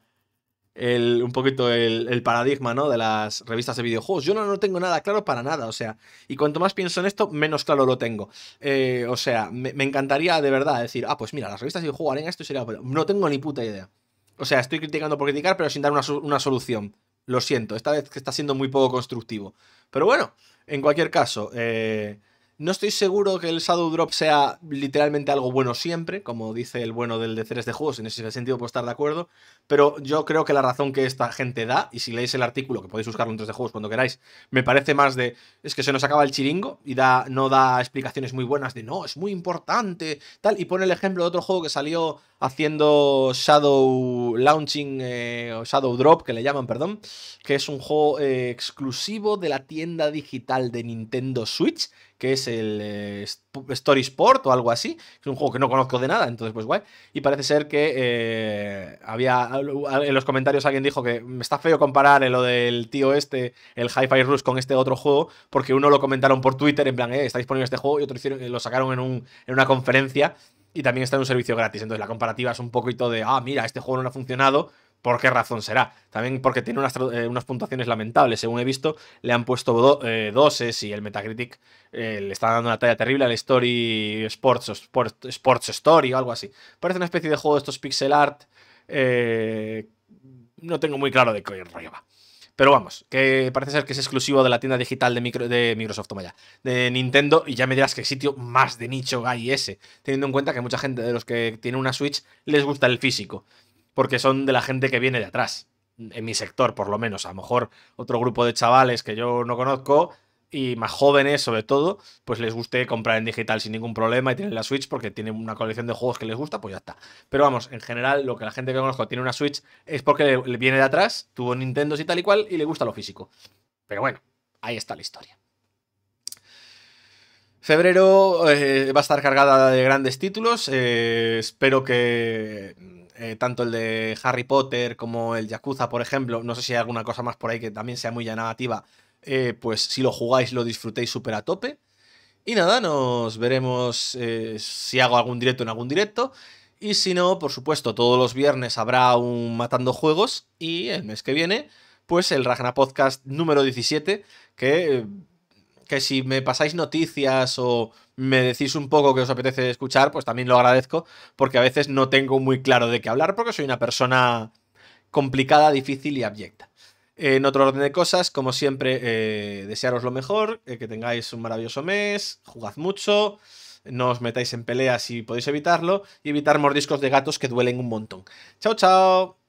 un poquito el, paradigma ¿no? de las revistas de videojuegos. Yo no, tengo nada claro para nada, o sea, y cuanto más pienso en esto, menos claro lo tengo. Eh, o sea, me, encantaría de verdad decir, ah, pues mira, las revistas de videojuegos harían esto y sería... no tengo ni puta idea. O sea, estoy criticando por criticar, pero sin dar una, una solución. Lo siento, esta vez que está siendo muy poco constructivo. Pero bueno, en cualquier caso, eh, no estoy seguro que el Shadow Drop sea literalmente algo bueno siempre, como dice el bueno del de 3 de juegos, en ese sentido puedo estar de acuerdo, pero yo creo que la razón que esta gente da, y si leéis el artículo, que podéis buscarlo en 3 de juegos cuando queráis, me parece más de, es que se nos acaba el chiringo y da, no da explicaciones muy buenas de, no, es muy importante, tal, y pone el ejemplo de otro juego que salió haciendo Shadow Launching, eh, o Shadow Drop, que le llaman, perdón, que es un juego eh, exclusivo de la tienda digital de Nintendo Switch, que es el eh, Story Sport o algo así, es un juego que no conozco de nada, entonces pues guay, y parece ser que había en los comentarios alguien dijo que me está feo comparar lo del tío este, el Hi-Fi Rush, con este otro juego, porque uno lo comentaron por Twitter, en plan, eh, está disponible este juego, y otro hicieron, eh, lo sacaron en, un, en una conferencia y también está en un servicio gratis. Entonces la comparativa es un poquito de, ah, mira, este juego no ha funcionado, ¿por qué razón será? También porque tiene unas, eh, puntuaciones lamentables, según he visto, le han puesto dos eh, doses y el Metacritic le está dando una talla terrible al Story Sports, Sports, Sports Story o algo así. Parece una especie de juego de estos pixel art eh, no tengo muy claro de qué rollo va. Pero vamos, que parece ser que es exclusivo de la tienda digital de, Microsoft, de Nintendo, y ya me dirás qué sitio más de nicho hay ese, teniendo en cuenta que mucha gente de los que tiene una Switch les gusta el físico, porque son de la gente que viene de atrás, en mi sector por lo menos, a lo mejor otro grupo de chavales que yo no conozco, y más jóvenes sobre todo, pues les guste comprar en digital sin ningún problema y tienen la Switch porque tienen una colección de juegos que les gusta, pues ya está. Pero vamos, en general lo que la gente que conozco tiene una Switch es porque le viene de atrás, tuvo Nintendo y tal y cual y le gusta lo físico. Pero bueno, ahí está la historia. Febrero eh, va a estar cargada de grandes títulos. Eh, espero que eh, tanto el de Harry Potter como el Yakuza, por ejemplo, no sé si hay alguna cosa más por ahí que también sea muy llamativa, eh, pues si lo jugáis lo disfrutéis súper a tope. Y nada, nos veremos eh, si hago algún directo en algún directo. Y si no, por supuesto, todos los viernes habrá un Matando Juegos y el mes que viene, pues el Ragna Podcast número 17, que, que si me pasáis noticias o me decís un poco que os apetece escuchar, pues también lo agradezco, porque a veces no tengo muy claro de qué hablar, porque soy una persona complicada, difícil y abyecta. En otro orden de cosas, como siempre, eh, desearos lo mejor, eh, que tengáis un maravilloso mes, jugad mucho, no os metáis en peleas si podéis evitarlo y evitar mordiscos de gatos que duelen un montón. Chao, chao.